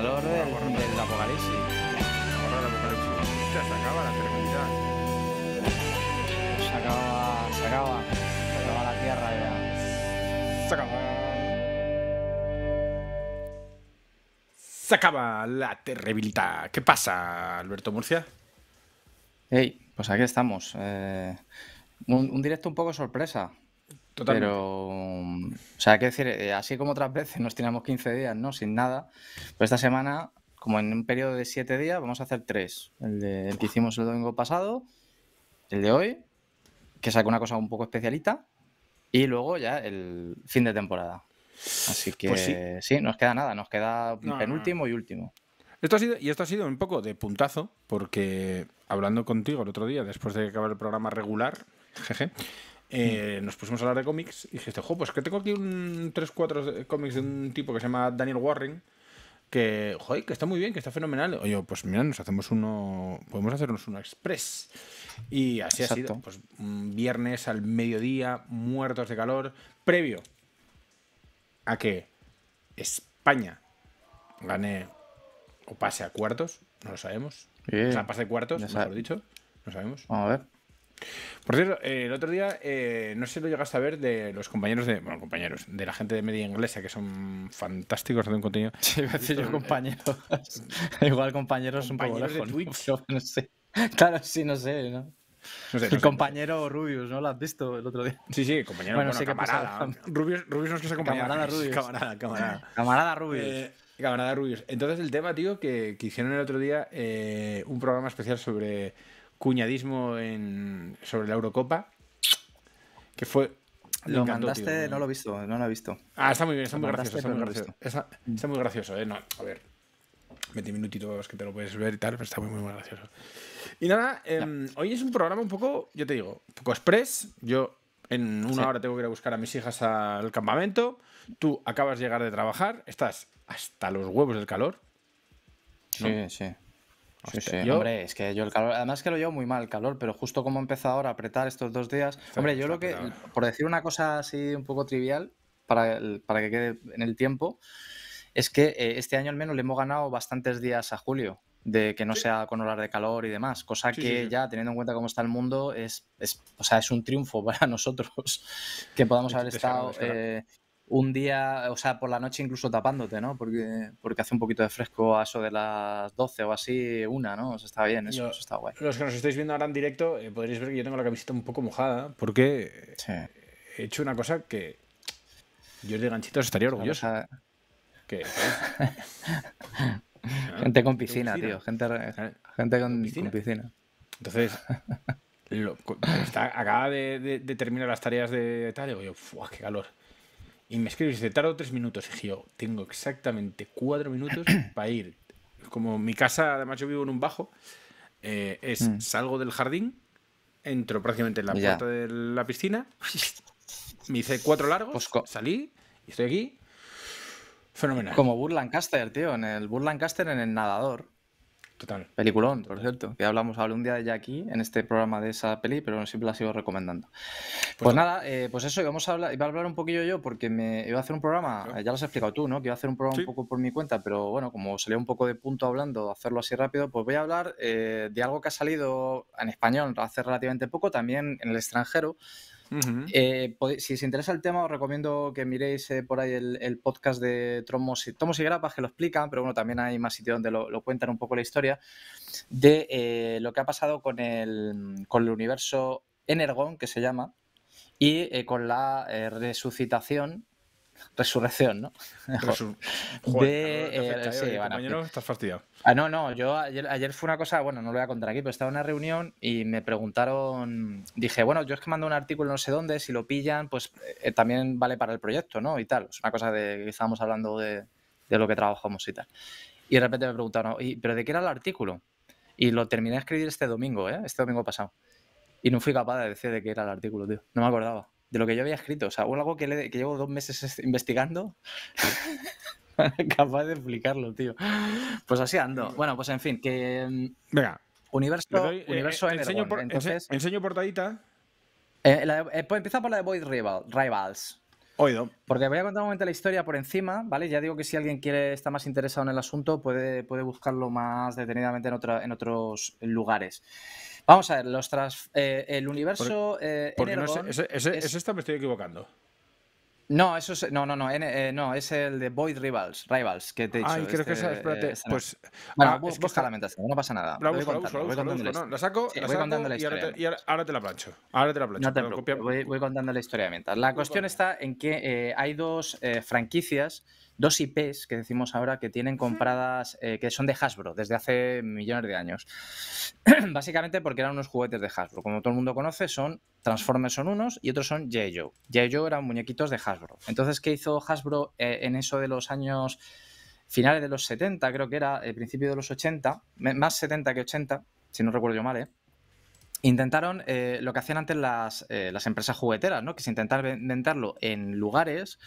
calor del, del apocalipsis. Ahora apocalipsis. se acaba la terminidad. Se acaba, se acaba. Se acaba la tierra ya. Se acaba. Se acaba la terribilidad. ¿Qué pasa, Alberto Murcia? Hey, pues aquí estamos. Eh, un directo un poco sorpresa. Pero, mm, o sea, hay que decir, eh, así como otras veces nos tiramos 15 días, ¿no? Sin nada. Pero esta semana, como en un periodo de 7 días, vamos a hacer 3. El, que hicimos el domingo pasado, el de hoy, que saca una cosa un poco especialita, y luego ya el fin de temporada. Así que pues sí. nos queda nada, nos queda penúltimo y último. Esto ha sido, y esto ha sido un poco de puntazo, porque hablando contigo el otro día, después de acabar el programa regular, jeje, eh, nos pusimos a hablar de cómics y dijiste, jo, pues que tengo aquí un 3-4 cómics de un tipo que se llama Daniel Warren, que, que está muy bien, que está fenomenal. Oye, pues mira, nos hacemos uno, podemos hacernos uno express. Y así ha sido, pues viernes al mediodía, muertos de calor, previo a que España gane o pase a cuartos, no lo sabemos. O sea, pase cuartos, mejor dicho, no sabemos. Vamos a ver. Por cierto, eh, el otro día, eh, no sé si lo llegaste a ver de los compañeros de. Bueno, compañeros, de la gente de media inglesa que son fantásticos de un contenido. Sí, compañeros. Igual compañeros, un poco lejos. sé. Claro, sí, no sé, ¿no? el compañero Rubius, ¿no? Lo has visto el otro día. Sí, sí, compañero. Bueno, bueno qué camarada. Rubius, Rubius que sea compañero. Camarada Rubius. Camarada, camarada. Camarada Rubius. Eh, camarada Rubius. Entonces, el tema, tío, que, hicieron el otro día un programa especial sobre cuñadismo sobre la Eurocopa, que fue... Lo mandaste, no. lo he visto, no lo he visto. Ah, está muy bien, está muy gracioso. Está muy gracioso. ¿eh? No, a ver, 20 minutitos que te lo puedes ver y tal, pero está muy, muy, gracioso. Y nada, em, hoy es un programa un poco, yo te digo, un poco express. Yo en una hora tengo que ir a buscar a mis hijas al campamento. Tú acabas de llegar de trabajar, estás hasta los huevos del calor. Sí, sí. Hombre, es que yo el calor, además que lo llevo muy mal el calor, pero justo como empezado ahora a apretar estos dos días, hombre, yo lo que, por decir una cosa así un poco trivial, para, para que quede en el tiempo, es que eh, este año al menos le hemos ganado bastantes días a julio, de que no sea con horas de calor y demás, cosa que ya teniendo en cuenta cómo está el mundo, es, sea, es un triunfo para nosotros que podamos haber estado un día, o sea, por la noche incluso tapándote, ¿no? Porque, porque hace un poquito de fresco a eso de las 12 o así, una, ¿no? O está bien, eso, está guay. Los que nos estáis viendo ahora en directo, eh, podréis ver que yo tengo la camiseta un poco mojada, porque he hecho una cosa que yo de ganchitos estaría orgulloso. gente con piscina, tío. Gente, gente con, piscina? Entonces, acaba de, terminar las tareas de tal, y digo yo, ¡fuah, qué calor! Y me escribes, dice, tardo tres minutos. Y yo, tengo exactamente cuatro minutos para ir. Como mi casa, además yo vivo en un bajo, eh, es mm. salgo del jardín, entro prácticamente en la puerta de la piscina, me hice cuatro largos, pues salí y estoy aquí. Fenomenal. Como Burlancaster, tío, en el Burlancaster en el nadador. Total. Peliculón, por cierto. Que hablamos algún un día de ya aquí, en este programa de esa peli, pero siempre la sigo recomendando. Pues, pues nada, eh, pues eso, a hablar, iba a hablar un poquillo yo, porque me iba a hacer un programa, eh, ya lo has explicado tú, ¿no? Que iba a hacer un programa un poco por mi cuenta, pero bueno, como salía un poco de punto hablando, hacerlo así rápido, pues voy a hablar eh, de algo que ha salido en español hace relativamente poco, también en el extranjero, eh, si os interesa el tema, os recomiendo que miréis eh, por ahí el, podcast de Tromos y, Tomos y Grapas, que lo explican, pero bueno, también hay más sitios donde lo, cuentan un poco la historia, de eh, lo que ha pasado con el, con el universo Energon, que se llama, y con la resucitación resurrección, ¿no? de, eh, estás fastidiado. Ah, no, no, yo ayer, fue una cosa, bueno, no lo voy a contar aquí, pero estaba en una reunión y me preguntaron, dije, bueno, yo es que mando un artículo no sé dónde, si lo pillan, pues eh, eh, también vale para el proyecto, ¿no? Y tal, es una cosa de que estábamos hablando de, de lo que trabajamos y tal. Y de repente me preguntaron, ¿pero de qué era el artículo? Y lo terminé de escribir este domingo, ¿eh? Este domingo pasado. Y no fui capaz de decir de qué era el artículo, tío. No me acordaba de lo que yo había escrito. O sea, algo que, que llevo dos meses investigando. capaz de explicarlo, tío. Pues así ando. Bueno, pues en fin, que. Mm, Venga. Universo, eh, universo eh, enseño, Entonces, enseño portadita. Eh, pues empieza por la de Void Rival, Rivals. Oído. Porque voy a contar un momento la historia por encima, ¿vale? Ya digo que si alguien quiere está más interesado en el asunto, puede, puede buscarlo más detenidamente en, otra, en otros lugares. Vamos a ver, los trans, eh, el universo. Porque, eh, porque no es, esta es, me estoy equivocando. No, eso es, no, no, no, eh, no, es el de Void Rivals, Rivals, que te he dicho. Ay, creo que este, esa, espérate, pues... Bueno, ah, busca está... la mentación, no pasa nada. La busco, la la saco, sí, la saco la y, ahora te, y, ahora te, la plancho, ahora te la plancho. voy, voy, contando la historia mientras. La cuestión está en que eh, hay dos franquicias dos IPs que decimos ahora que tienen compradas, eh, que son de Hasbro desde hace millones de años. Básicamente porque eran unos juguetes de Hasbro. Como todo el mundo conoce, son Transformers son unos y otros son Jay Joe. Joe eran muñequitos de Hasbro. Entonces, ¿qué hizo Hasbro eh, en eso de los años finales de los 70, creo que era, el eh, principio de los 80, más 70 que 80, si no recuerdo yo mal, Intentaron lo que hacían antes las, empresas jugueteras, ¿no? Que es intentar inventarlo en lugares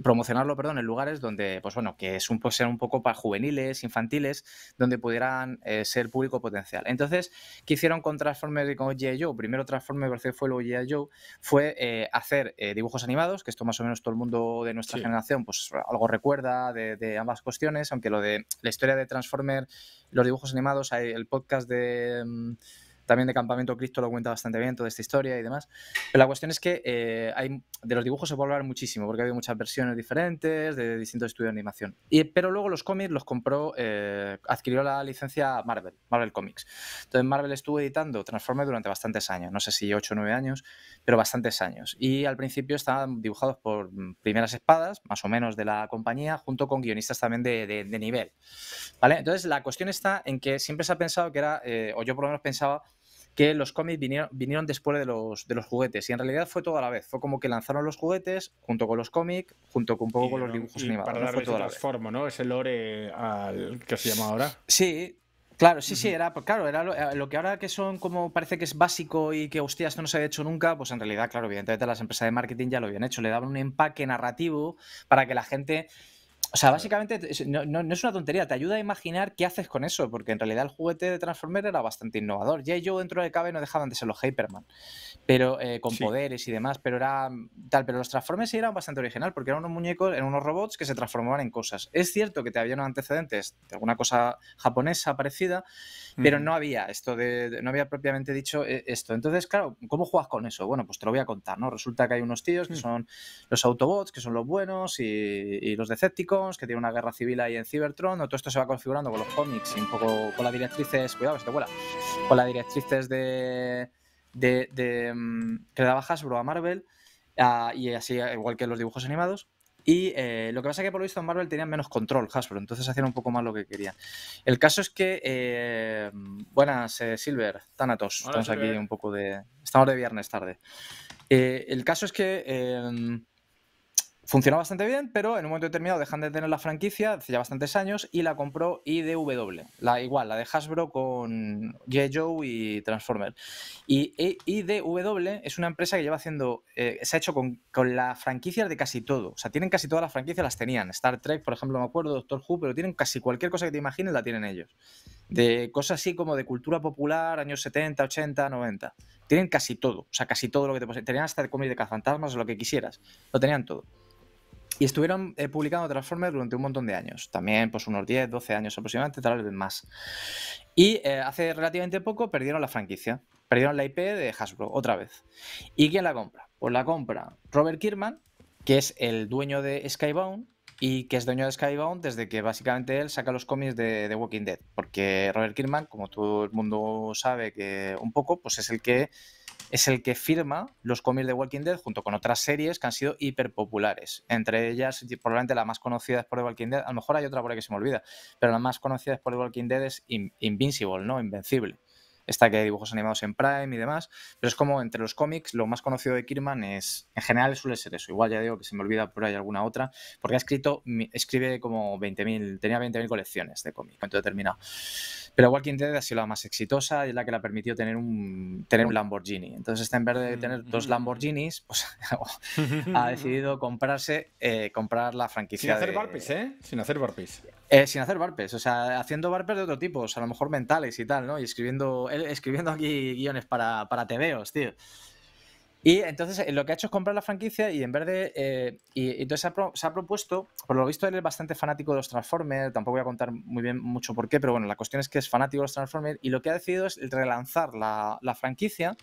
promocionarlo, perdón, en lugares donde, pues bueno, que es un, pues, sea un poco para juveniles, infantiles, donde pudieran eh, ser público potencial. Entonces, ¿qué hicieron con Transformers y con G.I. Primero Transformers, parece fue luego G.I. Joe, fue eh, hacer eh, dibujos animados, que esto más o menos todo el mundo de nuestra generación, pues algo recuerda de, ambas cuestiones, aunque lo de la historia de Transformers, los dibujos animados, el podcast de... Mm, también de Campamento Cristo lo cuenta bastante bien, toda esta historia y demás. Pero la cuestión es que eh, hay, de los dibujos se puede hablar muchísimo, porque ha muchas versiones diferentes de distintos estudios de animación. Y, pero luego los cómics los compró, eh, adquirió la licencia Marvel, Marvel Comics. Entonces Marvel estuvo editando Transformers durante bastantes años, no sé si 8 o 9 años, pero bastantes años. Y al principio estaban dibujados por mm, primeras espadas, más o menos de la compañía, junto con guionistas también de, de, nivel. ¿Vale? Entonces la cuestión está en que siempre se ha pensado que era, eh, o yo por lo menos pensaba, que los cómics vinieron, después de los, de los, juguetes. Y en realidad fue todo a la vez. Fue como que lanzaron los juguetes junto con los cómics, junto con un poco con los dibujos animados. Para no la forma, ¿no? Ese lore al que se llama ahora. Sí, Claro, sí, sí, era, pues, claro, era eh, lo, que ahora que son como parece que es básico y que, hostia, esto no se había hecho nunca, pues en realidad, claro, evidentemente las empresas de marketing ya lo habían hecho, le daban un empaque narrativo para que la gente o sea, básicamente no, es una tontería, te ayuda a imaginar qué haces con eso, porque en realidad el juguete de Transformer era bastante innovador. Ya yo dentro de cabe no dejaban de ser los Hyperman, pero eh, con poderes y demás, pero era mm, tal. Pero los Transformers sí eran bastante original, porque eran unos muñecos, eran unos robots que se transformaban en cosas. Es cierto que te habían antecedentes de alguna cosa japonesa parecida, pero no había esto de, no había propiamente dicho eh, esto. Entonces, claro, ¿cómo juegas con eso? Bueno, pues te lo voy a contar, ¿no? Resulta que hay unos tíos que hmm. son los Autobots, que son los buenos, y, los Decepticons que tiene una guerra civil ahí en Cybertron, todo esto se va configurando con los cómics y un poco con las directrices, cuidado, se vuela, con las directrices de, mm, que le daba Hasbro a Marvel, y así igual que los dibujos animados. Y eh, lo que pasa es que por lo visto Marvel tenían menos control Hasbro, entonces hacían un poco más lo que querían. El caso es que. Eh, buenas, eh, Silver, Thanatos. estamos aquí un poco de. Estamos de viernes tarde. el caso es que. Funcionó bastante bien, pero en un momento determinado dejan de tener la franquicia, hace ya bastantes años, y la compró IDW. La, igual, la de Hasbro con G. Joe y Transformer Y e, IDW es una empresa que lleva haciendo, eh, se ha hecho con, con las franquicias de casi todo. O sea, tienen casi todas las franquicias, las tenían. Star Trek, por ejemplo, me acuerdo, Doctor Who, pero tienen casi cualquier cosa que te imagines, la tienen ellos. De cosas así como de cultura popular, años 70, 80, 90. Tienen casi todo, o sea, casi todo lo que te Tenían hasta cómics de cazafantasmas o lo que quisieras. Lo tenían todo. Y estuvieron eh, publicando Transformers durante un montón de años, también pues unos 10, 12 años aproximadamente, tal vez más. Y eh, hace relativamente poco perdieron la franquicia, perdieron la IP de Hasbro otra vez. ¿Y quién la compra? Pues la compra Robert Kirkman, que es el dueño de Skybound y que es dueño de Skybound desde que básicamente él saca los cómics de, The Walking Dead, porque Robert Kirkman, como todo el mundo sabe que un poco, pues es el que es el que firma los cómics de Walking Dead junto con otras series que han sido hiper populares. Entre ellas, probablemente la más conocida es por The Walking Dead, a lo mejor hay otra por ahí que se me olvida, pero la más conocida es por The Walking Dead es Invincible, ¿no? Invencible. Esta que hay dibujos animados en Prime y demás, pero es como entre los cómics lo más conocido de Kirman es, en general suele ser eso, igual ya digo que se me olvida por ahí alguna otra, porque ha escrito, escribe como 20.000, tenía 20.000 colecciones de cómics, cuento determinado. Pero Walking Dead ha sido la más exitosa y es la que le permitió tener un, tener un Lamborghini. Entonces, en vez de tener mm, dos Lamborghinis, pues, ha decidido comprarse, eh, comprar la franquicia. Sin hacer barpes, ¿eh? Sin hacer barpes. Eh, sin hacer barpes, o sea, haciendo barpes de otro tipo, o a lo mejor mentales y tal, ¿no? Y escribiendo, eh, escribiendo aquí guiones para, para TVOs, tío. Y entonces eh, lo que ha hecho es comprar la franquicia y en vez de. Eh, y, entonces se ha, propuesto, por lo visto él es bastante fanático de los Transformers, tampoco voy a contar muy bien mucho por qué, pero bueno, la cuestión es que es fanático de los Transformers y lo que ha decidido es relanzar la, franquicia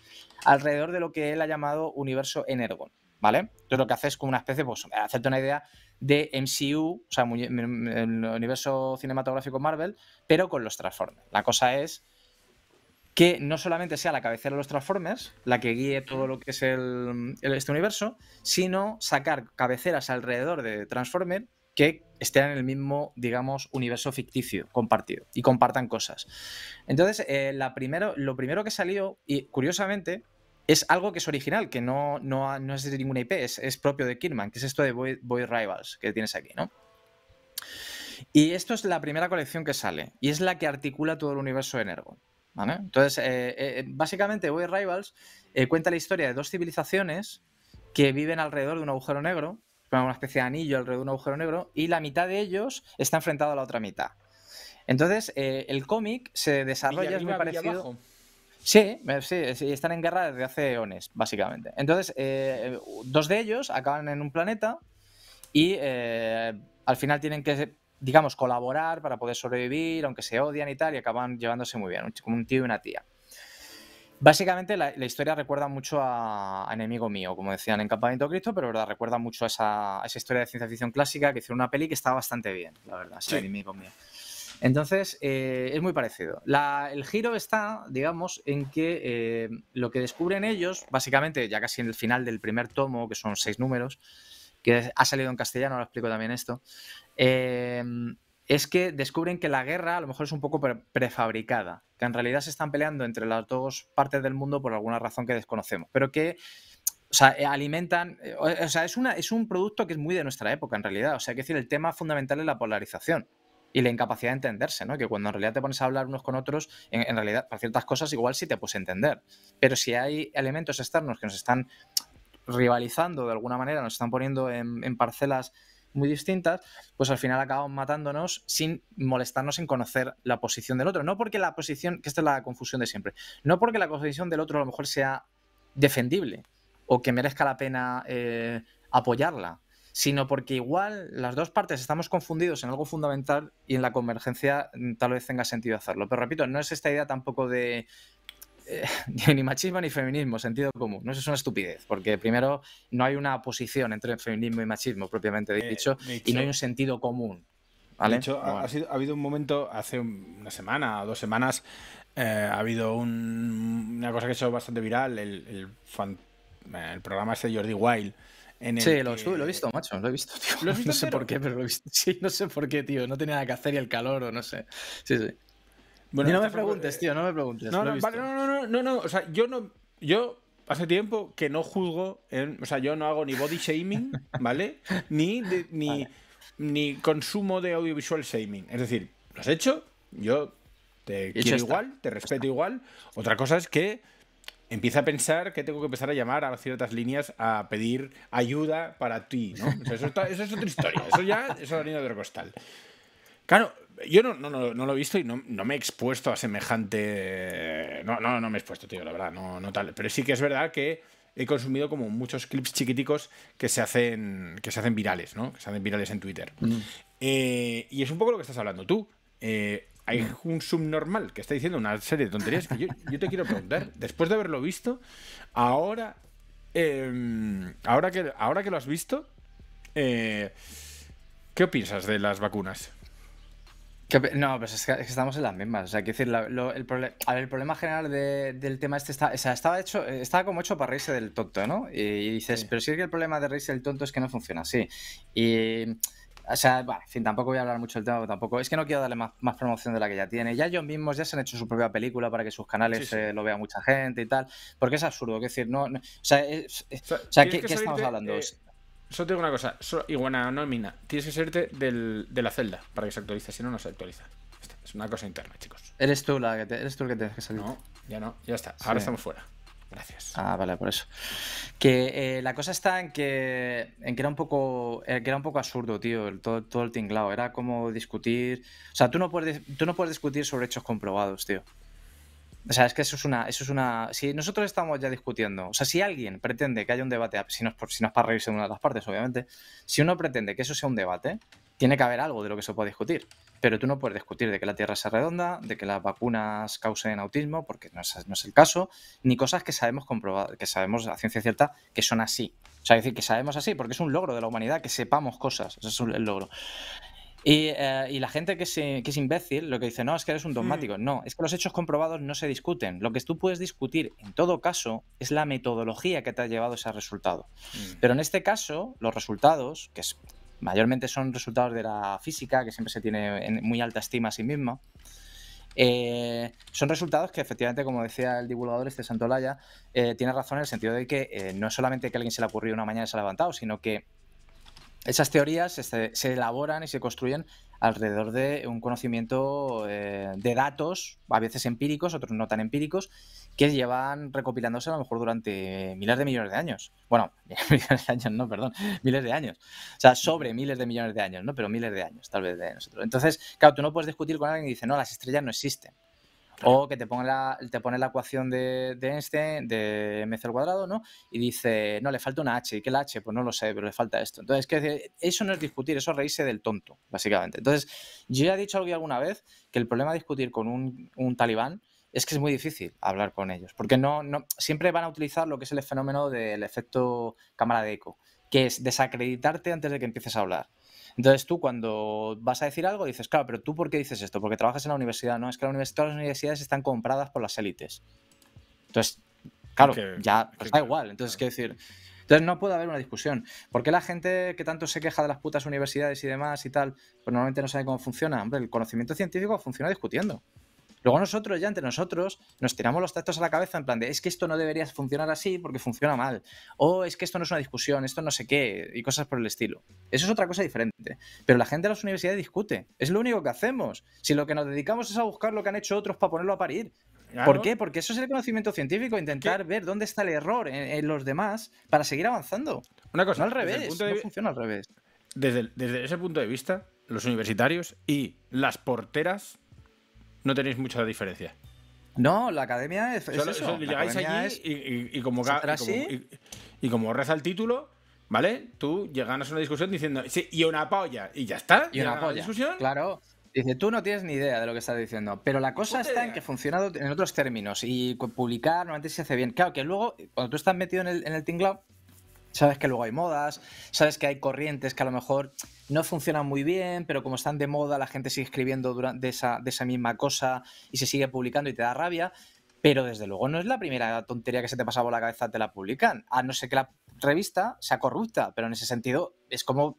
alrededor de lo que él ha llamado universo Energon, ¿vale? Entonces lo que hace es como una especie, pues, hacerte una idea de MCU, o sea, el universo cinematográfico Marvel, pero con los Transformers. La cosa es que no solamente sea la cabecera de los Transformers, la que guíe todo lo que es este universo, sino sacar cabeceras alrededor de Transformers que estén en el mismo, digamos, universo ficticio compartido y compartan cosas. Entonces, eh, la primero, lo primero que salió, y curiosamente, es algo que es original, que no, no, es de ninguna IP, es, propio de Kirman, que es esto de Boy, Rivals que tienes aquí, ¿no? Y esto es la primera colección que sale, y es la que articula todo el universo de entonces, eh, eh, eh, básicamente, Way Rivals cuenta la historia de dos civilizaciones que viven alrededor de un agujero negro, una especie de anillo alrededor de un agujero negro, y la mitad de ellos está enfrentada a la otra mitad. Entonces, el cómic se desarrolla, es muy parecido. Sí, sí, sí, están en guerra desde hace eones, básicamente. Entonces, dos de ellos acaban en un planeta y al final tienen que digamos, colaborar para poder sobrevivir, aunque se odian y tal, y acaban llevándose muy bien, como un tío y una tía. Básicamente la, historia recuerda mucho a, Enemigo Mío, como decían en Campamento Cristo, pero verdad, recuerda mucho a esa, historia de ciencia ficción clásica que hicieron una peli que estaba bastante bien, la verdad, sí. Enemigo Mío. Entonces, eh, es muy parecido. el giro está, digamos, en que eh, lo que descubren ellos, básicamente ya casi en el final del primer tomo, que son seis números, que ha salido en castellano, lo explico también esto, eh, es que descubren que la guerra a lo mejor es un poco prefabricada, que en realidad se están peleando entre las dos partes del mundo por alguna razón que desconocemos, pero que eh, alimentan, eh, o sea, es, una, es un producto que es muy de nuestra época en realidad, o sea, que decir, el tema fundamental es la polarización y la incapacidad de entenderse, ¿no? Que cuando en realidad te pones a hablar unos con otros, en, en realidad, para ciertas cosas igual sí te puedes entender, pero si hay elementos externos que nos están rivalizando de alguna manera, nos están poniendo en, parcelas muy distintas, pues al final acabamos matándonos sin molestarnos en conocer la posición del otro. No porque la posición, que esta es la confusión de siempre, no porque la posición del otro a lo mejor sea defendible o que merezca la pena eh, apoyarla, sino porque igual las dos partes estamos confundidos en algo fundamental y en la convergencia mm, tal vez tenga sentido hacerlo. Pero repito, no es esta idea tampoco de eh, ni machismo ni feminismo, sentido común. No, eso es una estupidez, porque primero no hay una posición entre feminismo y machismo propiamente eh, dicho, y no hay un sentido común. ¿vale? hecho ha, habido un momento, hace una semana o dos semanas, eh, ha habido una cosa que ha hecho bastante viral, el, el, programa este de Jordi Wild. En el sí, lo, he visto, macho, lo he visto, ¿Lo visto no sé por qué, pero lo he visto. Sí, no sé por qué, tío. No tenía nada que hacer y el calor o no sé. Sí, sí. Bueno, y no me preguntes, eh, tío, no me preguntes. No, no, vale, no, no, no, no, no, o sea, yo no, yo hace tiempo que no juzgo, en, o sea, yo no hago ni body shaming, ¿vale? Ni, ni, ni consumo de audiovisual shaming. Es decir, lo has hecho, yo te quiero igual, te respeto igual. Otra cosa es que empieza a pensar que tengo que empezar a llamar a ciertas líneas a pedir ayuda para ti, ¿no? eso, eso, es otra historia, eso ya es la línea de costal. Claro, yo no, no, lo he visto y no, me he expuesto a semejante. No, no, no me he expuesto, tío, la verdad, no, no tal. Pero sí que es verdad que he consumido como muchos clips chiquiticos que se hacen, que se hacen virales, ¿no? Que se hacen virales en Twitter. Mm. Eh, y es un poco lo que estás hablando tú. Eh, hay un subnormal que está diciendo una serie de tonterías que yo, te quiero preguntar. Después de haberlo visto, ahora. Em, ahora, que, ahora que lo has visto, eh, ¿qué piensas de las vacunas? no, pues es que, estamos en las mismas. O sea, decir, el, problema general del tema este estaba, hecho, eh, estaba como hecho para reírse del tonto, ¿no? Y, dices, pero sí que el problema de reírse del tonto es que no funciona así. Y. O sea, bueno, en fin, tampoco voy a hablar mucho del tema, tampoco. Es que no quiero darle más, promoción de la que ya tiene. Ya ellos mismos ya se han hecho su propia película para que sus canales lo vea mucha gente y tal. Porque es absurdo, es decir, no. o sea, ¿qué, que estamos hablando? Eh, Solo te digo una cosa, y no nómina tienes que serte de la celda para que se actualice, si no, no se actualiza. es una cosa interna, chicos. Eres tú, la que eres tú el que tienes que salir. No, ya no, ya está. Ahora estamos fuera. Gracias. Ah, vale, por eso. Que eh, la cosa está en que, en que era un poco eh, que era un poco absurdo, tío, todo, el tinglado. Era como discutir. O sea, tú no puedes, tú no puedes discutir sobre hechos comprobados, tío. O sea, es que eso es una, eso es una. Si nosotros estamos ya discutiendo, o sea, si alguien pretende que haya un debate, si no es, si para reírse de una de las partes, obviamente, si uno pretende que eso sea un debate, tiene que haber algo de lo que se pueda discutir. Pero tú no puedes discutir de que la Tierra sea redonda, de que las vacunas causen autismo, porque no es, el caso, ni cosas que sabemos comprobar, que sabemos a ciencia cierta que son así. O sea, decir que sabemos así, porque es un logro de la humanidad que sepamos cosas. eso es el logro. Eh, y, la gente eh, que, es imbécil, lo que dice, no, es que eres un hmm. dogmático. No, es que los hechos comprobados no se discuten. Lo que tú puedes discutir, en todo caso, es la metodología que te ha llevado a ese resultado. Hmm. Pero en este caso, los resultados, que mayormente son resultados de la física, que siempre se tiene en muy alta estima a sí misma, eh, son resultados que efectivamente, como decía el divulgador este Santolaya, tiene razón en el sentido de que no es solamente que alguien se le ha ocurrido una mañana y se ha levantado, sino que esas teorías este, se, elaboran y se construyen alrededor de un conocimiento eh, de datos, a veces empíricos, otros no tan empíricos, que llevan recopilándose a lo mejor durante miles de millones de años. Bueno, millones de años, no, perdón, miles de años. O sea, sobre miles de millones de años, ¿no? Pero miles de años, tal vez de nosotros. Entonces, claro, tú no puedes discutir con alguien y dice, no, las estrellas no existen. O que te pone la, te pone la ecuación de, Einstein, de mc al cuadrado, ¿no? Y dice, no, le falta una h. ¿Y qué la h? Pues no lo sé, pero le falta esto. Entonces, que eso no es discutir, eso es reírse del tonto, básicamente. Entonces, yo ya he dicho algo alguna vez que el problema de discutir con un, un talibán es que es muy difícil hablar con ellos, porque no, no, siempre van a utilizar lo que es el fenómeno del efecto cámara de eco, que es desacreditarte antes de que empieces a hablar. Entonces tú cuando vas a decir algo dices, claro, pero tú por qué dices esto? Porque trabajas en la universidad, ¿no? Es que la todas las universidades están compradas por las élites. Entonces, claro, ya da igual. Entonces, decir, entonces no puede haber una discusión. ¿Por qué la gente que tanto se queja de las putas universidades y demás y tal, pues normalmente no sabe cómo funciona? Hombre, el conocimiento científico funciona discutiendo. Luego nosotros ya entre nosotros nos tiramos los tactos a la cabeza en plan de es que esto no debería funcionar así porque funciona mal. O es que esto no es una discusión, esto no sé qué y cosas por el estilo. Eso es otra cosa diferente. Pero la gente de las universidades discute. Es lo único que hacemos. Si lo que nos dedicamos es a buscar lo que han hecho otros para ponerlo a parir. ¿Por qué? Porque eso es el conocimiento científico, intentar ver dónde está el error en, los demás para seguir avanzando. Una cosa, no al revés, no funciona al revés. Desde, desde ese punto de vista, los universitarios y las porteras no tenéis mucha diferencia. No, la academia es, eso. llegáis allí y, como, y, como reza el título, ¿vale? Tú ganas una discusión diciendo, y una polla, y ya está. Y una polla. Claro. Dice, tú no tienes ni idea de lo que estás diciendo. Pero la cosa está en que funciona en otros términos y publicar normalmente se hace bien. Claro, que luego, cuando tú estás metido en el, en el tinglao, Sabes que luego hay modas, sabes que hay corrientes que a lo mejor no funcionan muy bien, pero como están de moda, la gente sigue escribiendo de esa, de esa misma cosa y se sigue publicando y te da rabia. Pero desde luego no es la primera tontería que se te pasa por la cabeza, te la publican. A no ser que la revista sea corrupta, pero en ese sentido es como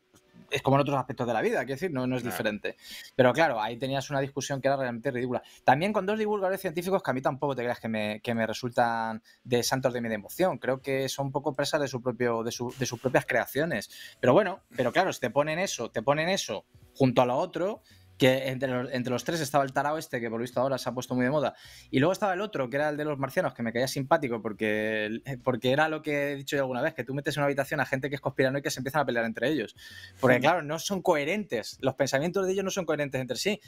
es como en otros aspectos de la vida, quiero decir, no, no es diferente. Pero claro, ahí tenías una discusión que era realmente ridícula. También con dos divulgadores científicos que a mí tampoco te creas que me, resultan de santos de mi devoción. Creo que son un poco presas de, su propio, de, de sus propias creaciones. Pero bueno, pero claro, si te ponen eso, te ponen eso junto a lo otro, que entre los, tres estaba el tarao este, que por visto ahora se ha puesto muy de moda. Y luego estaba el otro, que era el de los marcianos, que me caía simpático, porque, porque era lo que he dicho yo alguna vez, que tú metes en una habitación a gente que es conspirano y que se empiezan a pelear entre ellos. Porque claro, no son coherentes, los pensamientos de ellos no son coherentes entre sí.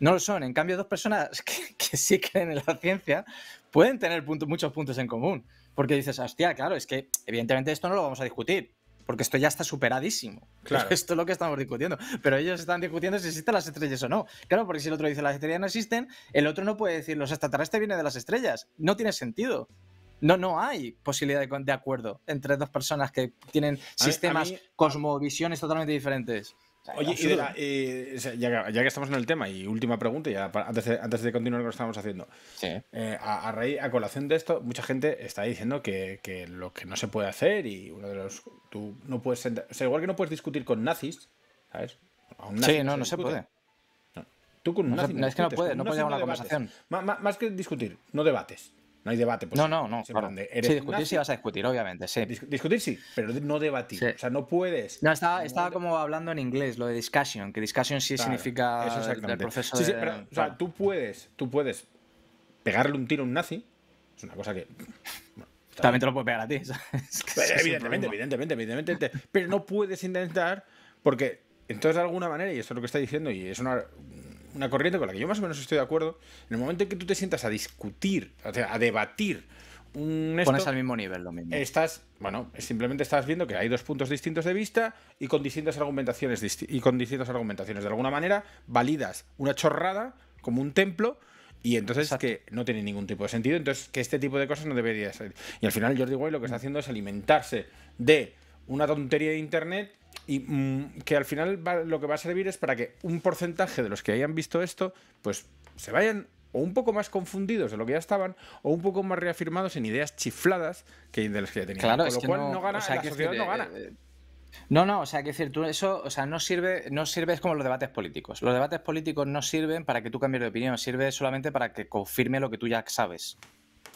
No lo son. En cambio, dos personas que, sí creen en la ciencia pueden tener muchos puntos en común. Porque dices, hostia, claro, es que evidentemente esto no lo vamos a discutir porque esto ya está superadísimo. Claro. Esto es lo que estamos discutiendo. Pero ellos están discutiendo si existen las estrellas o no. Claro, porque si el otro dice las estrellas no existen, el otro no puede decir los extraterrestres vienen de las estrellas. No tiene sentido. No, no hay posibilidad de, acuerdo entre dos personas que tienen sistemas, cosmovisiones totalmente diferentes. Oye, y eh, ya, que estamos en el tema, y última pregunta, ya antes, de, antes de continuar con lo que estábamos haciendo. Sí. Eh, a, raíz, a colación de esto, mucha gente está diciendo que, que, lo que no se puede hacer y uno de los. Tú no puedes. Sentar, o sea, igual que no puedes discutir con nazis, ¿sabes? sí, no, no se, puede. No. Tú con un no es que no puedes, no puedes llevar una conversación. más, que discutir, no debates. No hay debate. Pues, no, no, no. Si discutir sí vas a discutir, obviamente, sí. Eh, discutir sí, pero no debatir. O sea, no puedes. No, estaba, como hablando en inglés, lo de discussion, que discussion sí significa el proceso sí, sí, pero, o sea, tú puedes, tú puedes pegarle un tiro a un nazi, es una cosa que... también te lo puedes pegar a ti. evidentemente, evidentemente, evidentemente, pero no puedes intentar, porque entonces de alguna manera, y eso es lo que está diciendo, y es una, una corriente con la que yo más o menos estoy de acuerdo, en el momento en que tú te sientas a discutir, a debatir un esto, pones al mismo nivel lo mismo. Estás, bueno, simplemente estás viendo que hay dos puntos distintos de vista y con distintas argumentaciones y con distintas argumentaciones de alguna manera validas una chorrada como un templo y entonces es que no tiene ningún tipo de sentido, entonces que este tipo de cosas no debería ser. Y al final Jordi Way lo que está haciendo es alimentarse de una tontería de internet y mm, que al final lo que va a servir es para que un porcentaje de los que hayan visto esto, pues se vayan o un poco más confundidos de lo que ya estaban, o un poco más reafirmados en ideas chifladas que de las que ya tenían. Claro, lo cual no, gana, o sea, la sociedad no eh, eh, no, no, o sea, que decir, tú eso, o sea, no sirve, no sirve, es como los debates políticos. Los debates políticos no sirven para que tú cambies de opinión, sirve solamente para que confirme lo que tú ya sabes.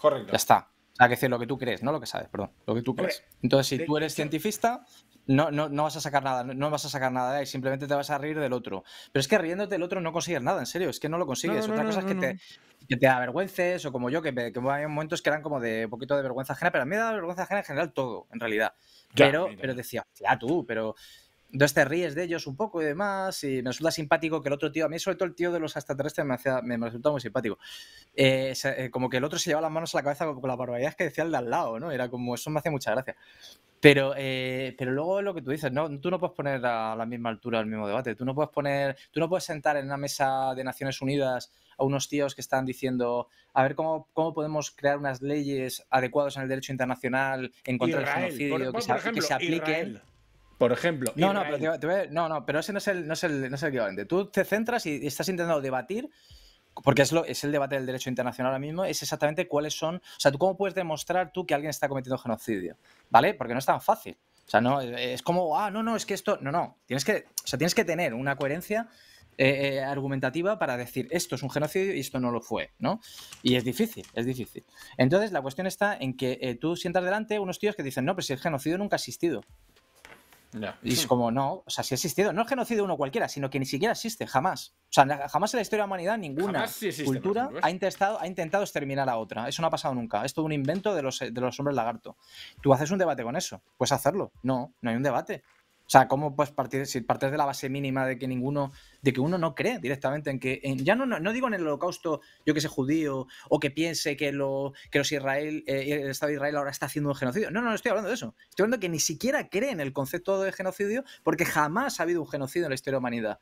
Correcto. Ya está. O sea, que decir lo que tú crees, no lo que sabes, perdón, lo que tú crees. Entonces, si tú eres cientifista, no, no, no, vas a sacar nada, no vas a sacar nada de simplemente te vas a reír del otro. Pero es que riéndote del otro no consigues nada, en serio, es que no lo consigues. otras Otra cosa es que te, que, te, avergüences o como yo, que, hay que momentos que eran como de un poquito de vergüenza ajena, pero a mí me da vergüenza ajena en general todo, en realidad. pero, pero decía, ya tú, pero... Entonces te ríes de ellos un poco y demás, y me resulta simpático que el otro tío, a mí sobre todo el tío de los extraterrestres me, hacía, me, muy simpático. Eh, eh, como que el otro se llevaba las manos a la cabeza con, la las que decía el de al lado, ¿no? Era como, eso me hace mucha gracia. Pero, eh, pero luego lo que tú dices, ¿no? Tú no puedes poner a la misma altura el mismo debate. Tú no puedes poner, tú no puedes sentar en una mesa de Naciones Unidas a unos tíos que están diciendo a ver cómo, cómo podemos crear unas leyes adecuadas en el derecho internacional en contra del genocidio que, se, apliquen. Por ejemplo. No, no pero, no, no, ese no es el, no es el, no es el equivalente. Tú te centras y estás intentando debatir porque es, lo, es el debate del derecho internacional ahora mismo, es exactamente cuáles son, o sea, tú cómo puedes demostrar tú que alguien está cometiendo genocidio, ¿vale? Porque no es tan fácil. O sea, no, eh, es como, ah, no, no, es que esto, no, no, tienes que, o sea, tienes que tener una coherencia eh, eh, argumentativa para decir esto es un genocidio y esto no lo fue, ¿no? Y es difícil, es difícil. Entonces la cuestión está en que tú sientas delante unos tíos que dicen, no, pero si el genocidio nunca ha existido. Y es hmm. como, no, o sea, si ha existido, no es genocidio uno cualquiera, sino que ni siquiera existe, jamás. O sea, jamás en la historia de la humanidad ninguna cultura ha intentado, ha intentado exterminar a otra. Eso no ha pasado nunca. Es todo un invento de los, de los hombres lagarto. Tú haces un debate con eso, puedes hacerlo. No, no hay un debate. O sea, ¿cómo puedes partir, si partes de la base mínima de que ninguno, de que uno no cree directamente en que, ya no, digo en el holocausto, yo que sé, judío, o que piense que, los Israel, eh, el Estado de Israel ahora está haciendo un genocidio. No, no, no estoy hablando de eso. Estoy hablando de que ni siquiera cree en el concepto de genocidio porque jamás ha habido un genocidio en la historia de la humanidad.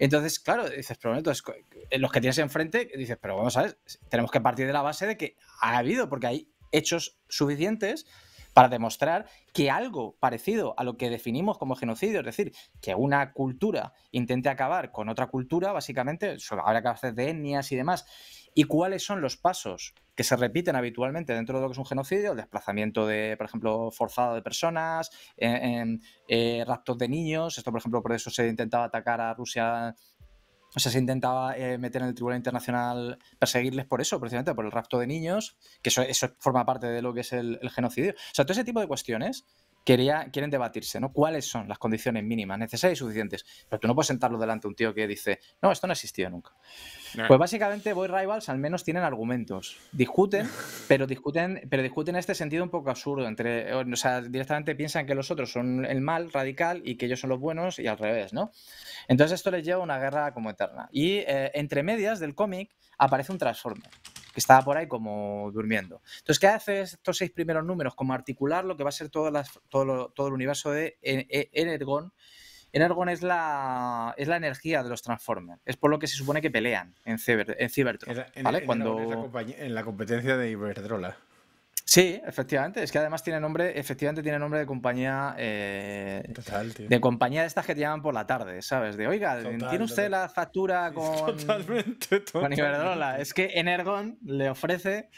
Entonces, claro, dices, pero entonces, eh, los que tienes enfrente, dices, pero vamos a ver, tenemos que partir de la base de que ha habido, porque hay hechos suficientes para demostrar que algo parecido a lo que definimos como genocidio, es decir, que una cultura intente acabar con otra cultura, básicamente, habrá que hacer de etnias y demás, y cuáles son los pasos que se repiten habitualmente dentro de lo que es un genocidio, el desplazamiento de, por ejemplo, forzado de personas, eh, eh, raptos de niños, esto, por ejemplo, por eso se intentaba atacar a Rusia o sea, se intentaba eh, meter en el Tribunal Internacional, perseguirles por eso, precisamente por el rapto de niños, que eso, forma parte de lo que es el, el genocidio. O sea, todo ese tipo de cuestiones quieren debatirse, ¿no? ¿Cuáles son las condiciones mínimas necesarias y suficientes? Pero tú no puedes sentarlo delante de un tío que dice, no, esto no existió nunca. Pues básicamente Boy Rivals al menos tienen argumentos. Discuten, pero discuten, pero discuten este sentido un poco absurdo. Entre, directamente piensan que los otros son el mal radical y que ellos son los buenos y al revés, ¿no? Entonces esto les lleva a una guerra como eterna. Y eh, entre medias del cómic aparece un transforme que estaba por ahí como durmiendo. Entonces, ¿qué hace estos seis primeros números? Como articular lo que va a ser todo, todo, todo el universo de e-, e-, Energon. Energon es la, es la energía de los Transformers. Es por lo que se supone que pelean en, Cyber, en Cybertron. en la, competencia de Iberdrola. Sí, efectivamente. Es que además tiene nombre, efectivamente tiene nombre de compañía. Eh, de compañía de estas que te llaman por la tarde, ¿sabes? De oiga, ¿tiene usted la factura con. Totalmente, Con Iberdrola. Es que Energon le ofrece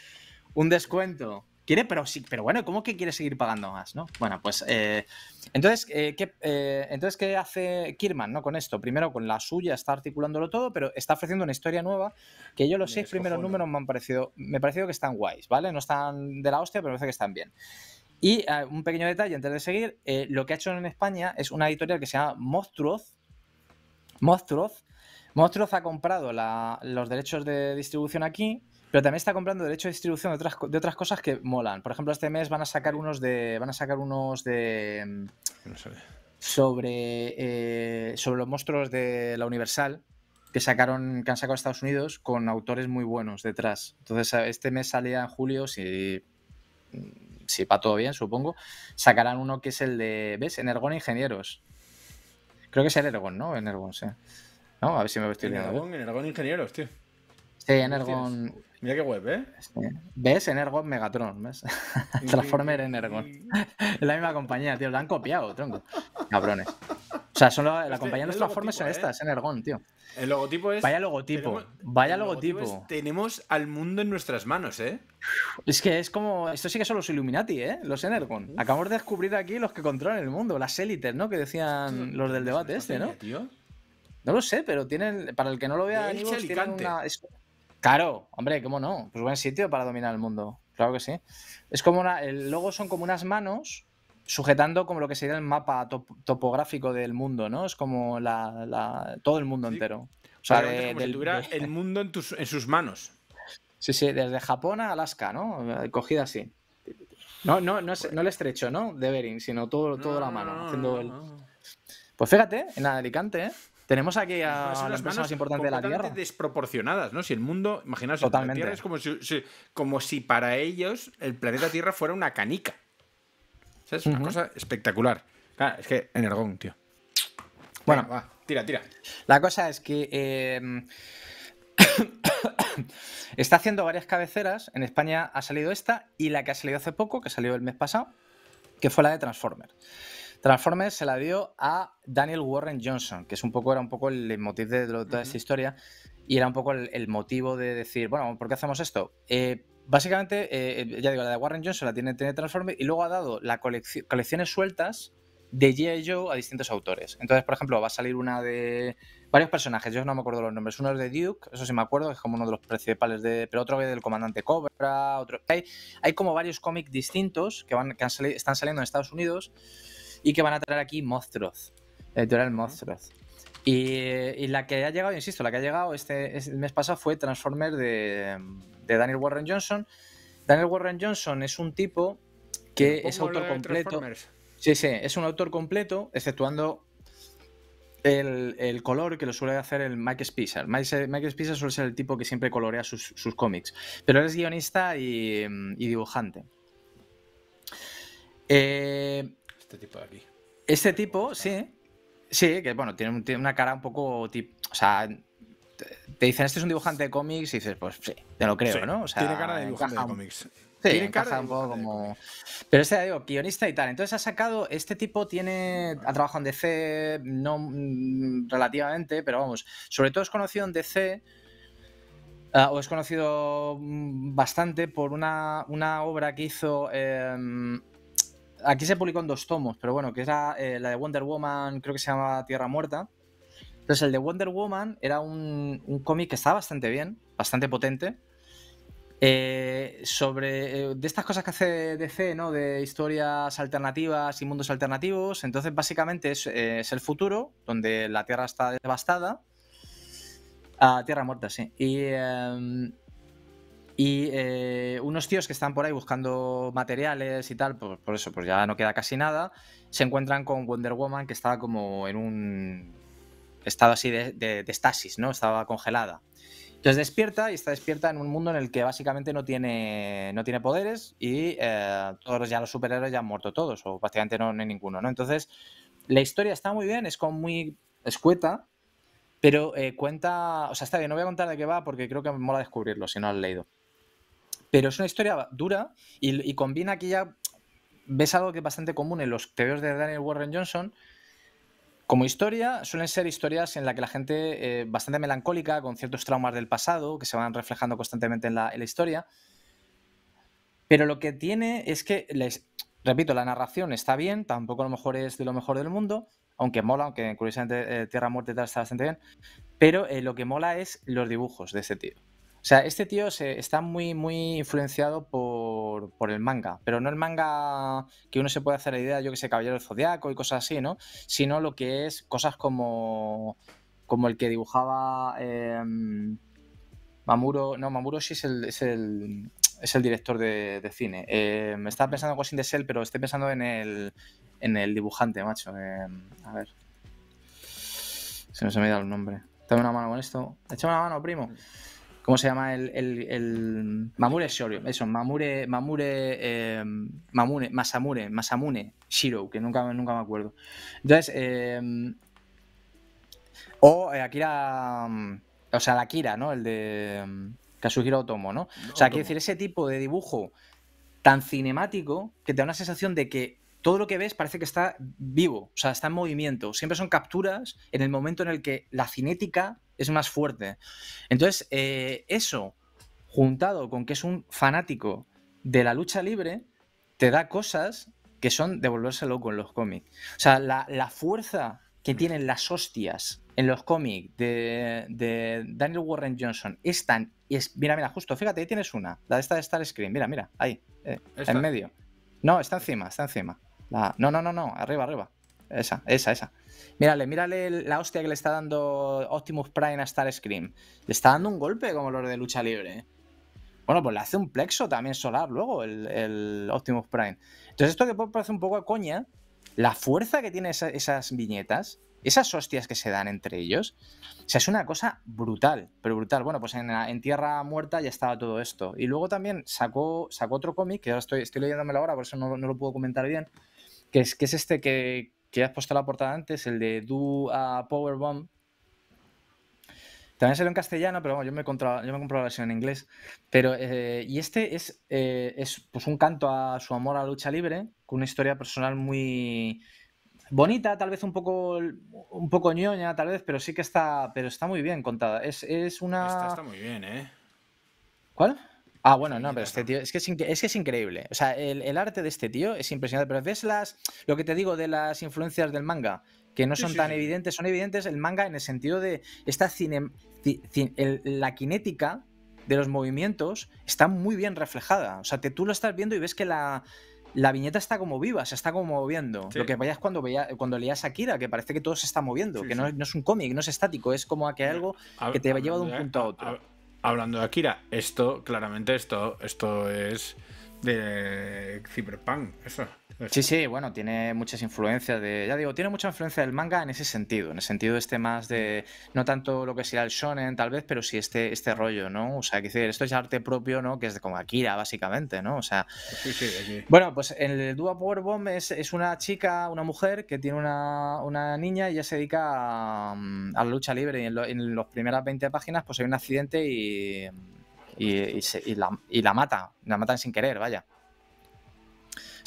un descuento Quiere, pero sí, pero bueno, ¿cómo que quiere seguir pagando más? Bueno, pues eh, entonces, eh, ¿qué, eh, entonces, ¿qué hace Kirman ¿no? con esto? Primero, con la suya está articulándolo todo, pero está ofreciendo una historia nueva que yo los sé. seis primeros números me han parecido, me parecido que están guays, ¿vale? No están de la hostia, pero me parece que están bien. Y un pequeño detalle antes de seguir, lo que ha hecho en España es una editorial que se llama monstruos. Monstruos, ha comprado los derechos de distribución aquí pero también está comprando derecho de distribución de otras, cosas que molan. Por ejemplo, este mes van a sacar unos de. Van a sacar unos de. Mm, no sé. Sobre. Eh, sobre los monstruos de la Universal. Que sacaron. Que han sacado Estados Unidos. Con autores muy buenos detrás. Entonces, eh, este mes salía en julio. Si. Mm, si va todo bien, supongo. Sacarán uno que es el de. ¿Ves? Energon Ingenieros. Creo que es el Energon, ¿no? Energon, sí. No, a ver si me estoy Energon Ingenieros, tío. Sí, Energon. Mira qué web, ¿eh? ¿Ves? Energon Megatron, ¿ves? Transformer Energon. es la misma compañía, tío. La han copiado, tronco. Cabrones. O sea, la, compañía de los Transformers son estas, ¿eh? Energon, tío. El logotipo es. Vaya logotipo. vaya logotipo. tenemos al mundo en nuestras manos, ¿eh? Es que es como. Esto sí que son los Illuminati, ¿eh? Los Energon. Acabamos de descubrir aquí los que controlan el mundo, las élites, ¿no? Que decían los del debate este, ¿no? Tío? No lo sé, pero tienen. Para el que no lo vea, tienen una, Claro, hombre, ¿cómo no? Pues buen sitio para dominar el mundo. Claro que sí. Es como una, el logo son como unas manos sujetando como lo que sería el mapa topográfico del mundo, ¿no? Es como la, todo el mundo entero. O sea, el mundo en, sus manos. Sí, sí, desde Japón a Alaska, ¿no? Eh, cogida así. No, no, no, es, el estrecho, ¿no? De Bering, sino todo, todo la mano. Pues fíjate, en Alicante, ¿eh? Tenemos aquí a las personas más importantes de la Tierra. desproporcionadas, ¿no? Si el mundo, imaginaos, La es como si, como si para ellos el planeta Tierra fuera una canica. es una cosa espectacular. Claro, es que energón, tío. Bueno, tira, tira. La cosa es que em, está haciendo varias cabeceras. En España ha salido esta y la que ha salido hace poco, que salió el mes pasado, que fue la de Transformers. Transformers se la dio a Daniel Warren Johnson, que es un poco, era un poco el motivo de toda esta historia y era un poco el, motivo de decir, bueno, ¿por qué hacemos esto? Eh, básicamente, eh, eh, ya digo, la de Warren Johnson la tiene, Transformers y luego ha dado la colecciones sueltas de G.I. Joe a distintos autores. Entonces, por ejemplo, va a salir una de varios personajes, yo no me acuerdo los nombres. Uno es de Duke, eso sí me acuerdo, es como uno de los principales de. Pero otro es del comandante Cobra, otro. Hay, como varios cómics distintos que, van, que están saliendo en Estados Unidos y que van a traer aquí monstruos, editorial monstruos. Y, y, la que ha llegado, insisto, la que ha llegado este, este mes pasado fue Transformer de, Daniel Warren Johnson. Daniel Warren Johnson es un tipo que es autor completo. Sí, sí, es un autor completo, exceptuando el, color que lo suele hacer el Mike Spicer. Mike, Mike suele ser el tipo que siempre colorea sus, cómics, pero él es guionista y, y dibujante. Eh, este tipo de aquí. Este tipo, sí. Sí, que bueno, tiene, una cara un poco. tipo o sea, te dicen, este es un dibujante de cómics, y dices, pues sí, te lo creo, ¿no? tiene cara de dibujante de cómics. Sí, tiene cara un poco como. Pero este, digo, guionista y tal. Entonces ha sacado. Este tipo tiene. Ha trabajado en DC, no mm, relativamente, pero vamos. Sobre todo es conocido en DC. Ah, o es conocido mm, bastante por una, obra que hizo. Em, Aquí se publicó en dos tomos, pero bueno, que era eh, la de Wonder Woman, creo que se llamaba Tierra Muerta. Entonces, el de Wonder Woman era un, cómic que estaba bastante bien, bastante potente. Eh, sobre eh, de estas cosas que hace DC, ¿no? De historias alternativas y mundos alternativos. Entonces, básicamente es, es el futuro, donde la Tierra está devastada. Ah, tierra muerta, sí. Y em, y eh, unos tíos que están por ahí buscando materiales y tal, por eso, pues ya no queda casi nada, se encuentran con Wonder Woman que estaba como en un estado así de, de, estasis, ¿no? Estaba congelada. Entonces despierta y está despierta en un mundo en el que básicamente no tiene, no tiene poderes y eh, todos ya los superhéroes ya han muerto todos, o prácticamente no, hay ninguno, ¿no? Entonces, la historia está muy bien, es como muy escueta, pero eh, cuenta, o sea, está bien, no voy a contar de qué va porque creo que me mola descubrirlo si no lo has leído. Pero es una historia dura y, combina aquí ya. Ves algo que es bastante común en los teos de Daniel Warren Johnson. Como historia, suelen ser historias en las que la gente es eh, bastante melancólica, con ciertos traumas del pasado que se van reflejando constantemente en la, historia. Pero lo que tiene es que, les, repito, la narración está bien, tampoco a lo mejor es de lo mejor del mundo, aunque mola, aunque curiosamente eh, Tierra Muerte está bastante bien, pero eh, lo que mola es los dibujos de este tío. O sea, este tío se, está muy, muy influenciado por, por, el manga, pero no el manga que uno se puede hacer la idea, yo que sé, Caballero del Zodiaco y cosas así, ¿no? Sino lo que es cosas como, como el que dibujaba em, Mamuro. No, Mamuro sí es el, director de, cine. Eh, me estaba pensando en de Sel, pero estoy pensando en el, en el dibujante, macho. Em, a ver. Se me, se me ha ido el nombre. Dame una mano con esto. Échame una mano, primo. Mm. ¿Cómo se llama el. el, el... Mamure Shoryu, eso, Mamure. Mamure. Eh, Mamune, Masamure, Masamune Shiro, que nunca, nunca me acuerdo. Entonces. Em, o eh, Akira. O sea, la Akira, ¿no? El de. Em, Kazuhiro Otomo, ¿no? o sea, quiero decir, ese tipo de dibujo tan cinemático que te da una sensación de que todo lo que ves parece que está vivo, o sea, está en movimiento. Siempre son capturas en el momento en el que la cinética es más fuerte. Entonces, eh, eso, juntado con que es un fanático de la lucha libre, te da cosas que son de volverse loco en los cómics. O sea, la, fuerza que mm. tienen las hostias en los cómics de, Daniel Warren Johnson es tan. Es, mira, mira, justo, fíjate, ahí tienes una, la de esta de Star Screen. Mira, mira, ahí, eh, en medio. No, está encima, está encima. no, no, no, no, arriba, arriba. Esa, esa, esa. Mírale, mírale la hostia que le está dando Optimus Prime a Starscream. Le está dando un golpe como los de lucha libre. ¿eh? Bueno, pues le hace un plexo también solar luego el, Optimus Prime. Entonces, esto que parece un poco a coña, la fuerza que tiene esas viñetas, esas hostias que se dan entre ellos, o sea, es una cosa brutal, pero brutal. Bueno, pues en, Tierra Muerta ya estaba todo esto. Y luego también sacó, sacó otro cómic, que ahora estoy, leyéndome leyéndomelo ahora, por eso no, no lo puedo comentar bien, que es, que es este que, que has puesto la portada antes, el de Do a Powerbomb. También salió en castellano, pero bueno, yo me he comprado, la versión en inglés. Pero, eh, y este es, eh, es pues, un canto a su amor a la lucha libre, con una historia personal muy bonita, tal vez un poco, un poco ñoña, tal vez, pero sí que está, pero está muy bien contada. Es, una... está muy bien, ¿eh? ¿Cuál? Ah, pues bueno, no, pero este tío, es que es, increíble. O sea, el, arte de este tío es impresionante. Pero ves las, lo que te digo de las influencias del manga, que no son tan evidentes, son evidentes el manga en el sentido de esta cine, la cinética de los movimientos está muy bien reflejada. O sea, te, tú lo estás viendo y ves que la, viñeta está como viva, se está como moviendo. Lo que vayas cuando, cuando leías a Kira, que parece que todo se está moviendo, que No, es un cómic, no es estático, es como que hay algo que te a, lleva de un punto a otro hablando de Akira, esto, claramente, esto, esto es de Cyberpunk, eso. Sí, sí, bueno, tiene muchas influencias de. Ya digo, tiene mucha influencia del manga en ese sentido, en el sentido este más de. No tanto lo que será el shonen, tal vez, pero sí este, este rollo, ¿no? O sea, que decir, esto es arte propio, ¿no? Que es de como Akira, básicamente, ¿no? O sea. Sí, sí, Bueno, pues en el Dua Power Bomb es, es, una chica, una mujer que tiene una, una niña y ya se dedica mm, a, la lucha libre. Y en, lo, las primeras 20 páginas, pues hay un accidente y la, y, la, mata, la matan sin querer, vaya.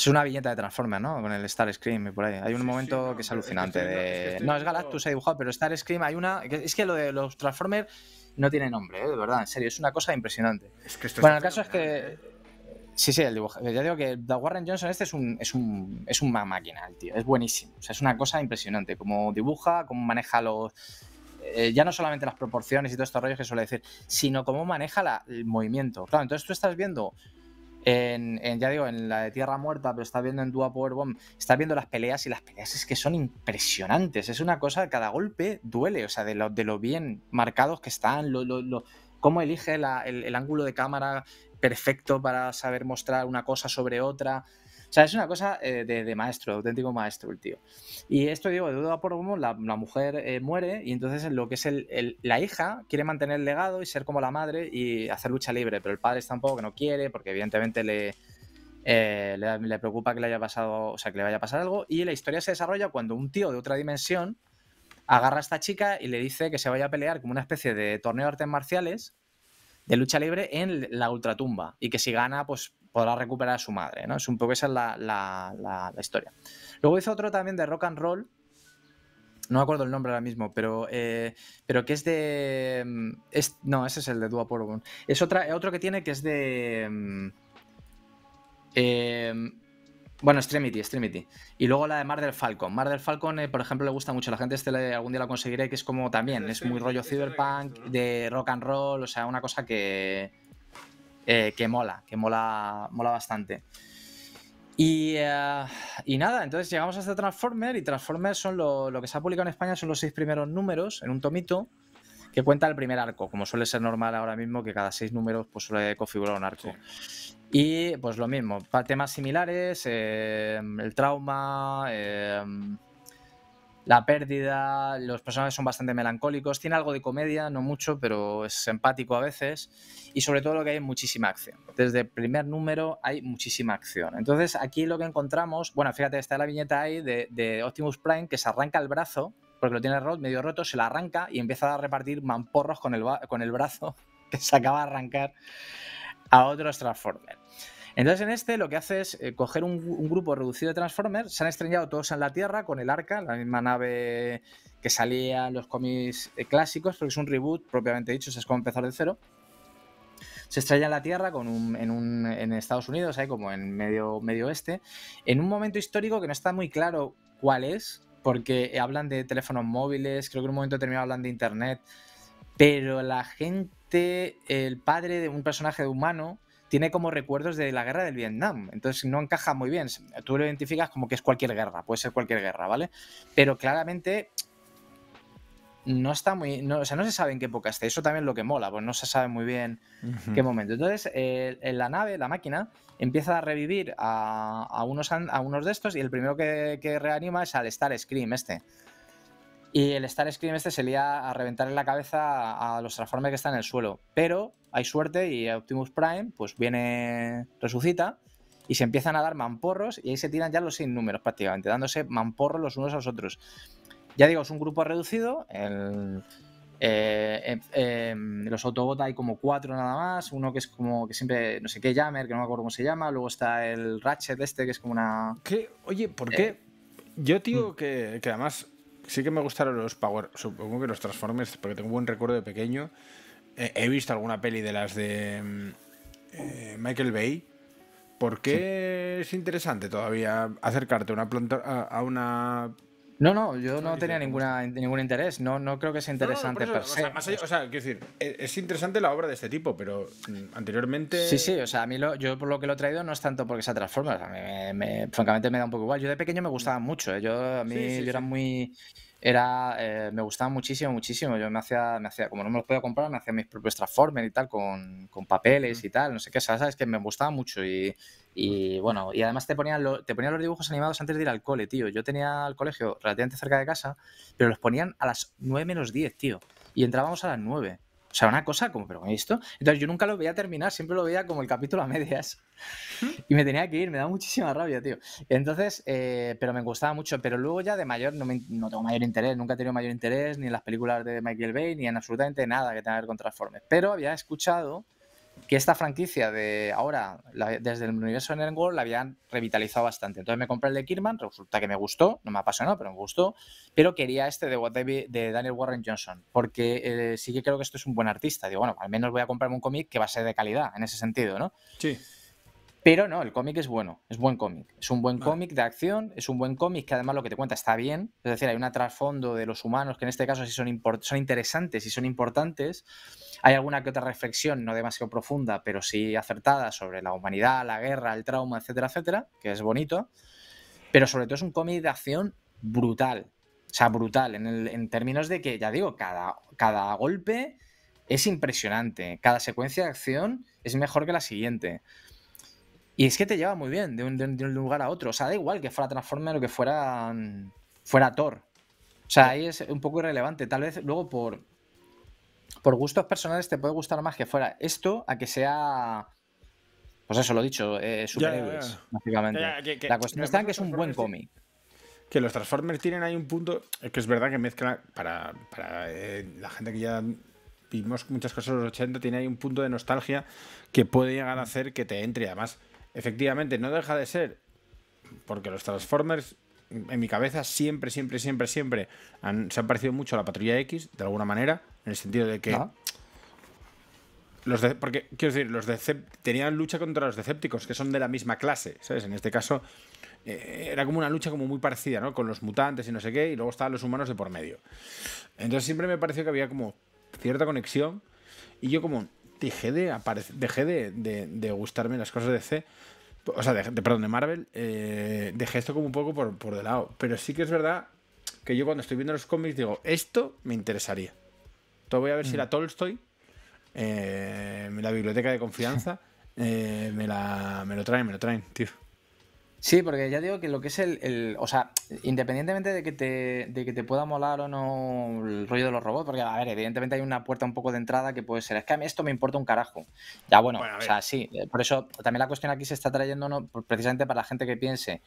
Es una viñeta de Transformers, ¿no? Con el Star Scream y por ahí. Hay un momento que es alucinante. de... no, es, Galactus, dibujado, pero Star Scream hay una. Es que lo de los Transformers no tiene nombre, ¿eh? de verdad, en serio. Es una cosa impresionante. bueno, el caso es que. ¿eh? Sí, sí, el dibujo. Ya digo que The Warren Johnson este es un, es una máquina, el tío. Es buenísimo. O sea, es una cosa impresionante. Cómo dibuja, cómo maneja los. Eh, ya no solamente las proporciones y todos estos rollos que suele decir, sino cómo maneja el movimiento. Claro, entonces tú estás viendo en, ya digo, en la de Tierra Muerta, pero estás viendo en Dua Bomb estás viendo las peleas y las peleas es que son impresionantes. Es una cosa, cada golpe duele, o sea, de lo, de lo bien marcados que están, cómo elige el, ángulo de cámara perfecto para saber mostrar una cosa sobre otra. O sea, es una cosa eh, de maestro, de, auténtico maestro el tío. Y esto, digo, de duda por cómo la, mujer eh, muere y entonces lo que es el, la hija quiere mantener el legado y ser como la madre y hacer lucha libre, pero el padre tampoco, que no quiere porque evidentemente le, eh, le, le, preocupa que le haya pasado, o sea, que le vaya a pasar algo. Y la historia se desarrolla cuando un tío de otra dimensión agarra a esta chica y le dice que se vaya a pelear como una especie de torneo de artes marciales de lucha libre en la ultratumba y que si gana, pues podrá recuperar a su madre, ¿no? Es un poco esa es la, historia. Luego hizo otro también de rock and roll, no me acuerdo el nombre ahora mismo, pero, eh, pero que es de. Mm, no, ese es el de Dua Porbon. Es otra, otro que tiene que es de. Mm, eh, bueno, Extremity, Extremity. Y luego la de Mar del Falcon. Mar del Falcon, eh, por ejemplo, le gusta mucho a la gente. Este algún día la conseguiré, que es como también. Es muy rollo cyberpunk, de rock and roll, o sea, una cosa que eh, que mola, que mola, mola bastante. Eh, y, nada, entonces llegamos a este Transformer y Transformer son lo, lo, que se ha publicado en España, son los seis primeros números en un tomito que cuenta el primer arco, como suele ser normal ahora mismo que cada seis números pues, suele configurar un arco. Y pues lo mismo, temas similares, eh, el trauma, eh, la pérdida, los personajes son bastante melancólicos, tiene algo de comedia, no mucho, pero es empático a veces, y sobre todo lo que hay muchísima acción. Desde el primer número hay muchísima acción. Entonces aquí lo que encontramos, bueno, fíjate, está la viñeta ahí de, Optimus Prime que se arranca el brazo, porque lo tiene medio roto, se la arranca y empieza a repartir mamporros con el brazo que se acaba de arrancar a otros Transformers. Entonces, en este lo que hace es eh, coger un, grupo reducido de Transformers, se han estrellado todos en la Tierra con el Arca, la misma nave que salía en los cómics eh, clásicos, porque es un reboot propiamente dicho, o es como empezar de cero. Se estrella en la Tierra con un, en, Estados Unidos, como en medio, medio oeste, en un momento histórico que no está muy claro cuál es, porque hablan de teléfonos móviles, creo que en un momento determinado hablan de Internet, pero la gente, el padre de un personaje humano, tiene como recuerdos de la guerra del Vietnam, entonces no encaja muy bien. Tú lo identificas como que es cualquier guerra, puede ser cualquier guerra, ¿vale? Pero claramente no está muy. No, o sea, no se sabe en qué época está. Eso también es lo que mola, pues no se sabe muy bien qué momento. Entonces, en la nave, la máquina, empieza a revivir a, unos, a de estos y el primero que, que reanima es al Star Scream, este. Y el Starscream este se lía a reventar en la cabeza a los Transformers que están en el suelo. Pero hay suerte y Optimus Prime pues viene, resucita y se empiezan a dar mamporros y ahí se tiran ya los seis números prácticamente, dándose mamporros los unos a los otros. Ya digo, es un grupo reducido. Eh, em, em, los Autobots hay como cuatro nada más. Uno que es como que siempre, no sé qué, Jammer, que no me acuerdo cómo se llama. Luego está el Ratchet este, que es como una... ¿Qué? Oye, ¿por qué? Eh, Yo digo mm. que además sí que me gustaron los Power, supongo que los Transformers, porque tengo un buen recuerdo de pequeño. Eh, he visto alguna peli de las de mm, eh, Michael Bay, porque es interesante todavía acercarte a una, a una no, no, yo no, tenía ninguna, ningún interés, no, no creo que sea interesante per se. O sea, e, es interesante la obra de este tipo, pero mm, anteriormente... Sí, sí, o sea, a mí yo por lo que lo he traído no es tanto porque sea Transformers, a mí me, francamente me da un poco igual. Yo de pequeño me gustaba mucho, ¿eh? yo, a mí yo era muy... Era, eh, me gustaba muchísimo, muchísimo. Yo me hacía, me hacía, como no me los podía comprar, me hacía mis propios Transformers y tal, con, papeles y tal, no sé qué, o sea, sabes que me gustaba mucho y, y bueno, y además te ponían, te ponían los dibujos animados antes de ir al cole, tío. Yo tenía el colegio relativamente cerca de casa, pero los ponían a las 9 menos 10, tío. Y entrábamos a las 9. O sea, una cosa como, pero esto. Entonces yo nunca lo veía terminar, siempre lo veía como el capítulo a medias. Y me tenía que ir, me da muchísima rabia, tío. Entonces, eh, pero me gustaba mucho. Pero luego ya de mayor no, no, tengo mayor interés, nunca he tenido mayor interés ni en las películas de Michael Bay, ni en absolutamente nada que tenga que ver con Transformers. Pero había escuchado que esta franquicia de ahora, desde el universo el world la habían revitalizado bastante. Entonces me compré el de Kirman, resulta que me gustó, no me apasionó, pero me gustó. Pero quería este de, de Daniel Warren Johnson, porque eh, sí que creo que esto es un buen artista. Digo, bueno, al menos voy a comprarme un cómic que va a ser de calidad en ese sentido, ¿no? Sí. Pero no, el cómic es bueno, es buen cómic. Es un buen cómic de acción, es un buen cómic que además lo que te cuenta está bien. Es decir, hay un trasfondo de los humanos que en este caso sí son, interesantes y son importantes. Hay alguna que otra reflexión, no demasiado profunda, pero sí acertada sobre la humanidad, la guerra, el trauma, etcétera, etcétera, que es bonito. Pero sobre todo es un cómic de acción brutal. O sea, brutal, en, términos de que, ya digo, cada golpe es impresionante. Cada secuencia de acción es mejor que la siguiente. Y es que te lleva muy bien de un, lugar a otro. O sea, da igual que fuera Transformer o que fuera, mm, fuera Thor. O sea, ahí es un poco irrelevante. Tal vez luego por, por gustos personales te puede gustar más que fuera esto a que sea pues eso lo he dicho, superhéroes, la cuestión está que es un buen cómic. Que los Transformers tienen ahí un punto que es verdad que mezcla, para, eh, la gente que ya vimos muchas cosas en los 80, tiene ahí un punto de nostalgia que puede llegar a mm. hacer que te entre. Además, Efectivamente, no deja de ser, porque los Transformers en mi cabeza siempre, siempre, siempre, siempre se han parecido mucho a la Patrulla X, de alguna manera, en el sentido de que... Ah. Los de, porque, quiero decir, los tenían lucha contra los Decepticos que son de la misma clase, ¿sabes? En este caso, eh, era como una lucha como muy parecida, ¿no? Con los mutantes y no sé qué, y luego estaban los humanos de por medio. Entonces siempre me pareció que había como cierta conexión, y yo como dejé de, de, gustarme las cosas de C. O sea, de, perdón, de Marvel. Eh, dejé esto como un poco por, por de lado. Pero sí que es verdad que yo cuando estoy viendo los cómics digo, esto me interesaría. todo voy a ver si la mm. Tolstoy, eh, la biblioteca de confianza, eh, me, la, me lo traen, me lo traen, tío. Sí, porque ya digo que lo que es el, o sea, independientemente de que, te, de que te pueda molar o no el rollo de los robots, porque a ver, evidentemente hay una puerta un poco de entrada que puede ser, es que a mí esto me importa un carajo. Ya bueno, o sea, sí, eh, por eso también la cuestión aquí se está trayendo precisamente para la gente que piense,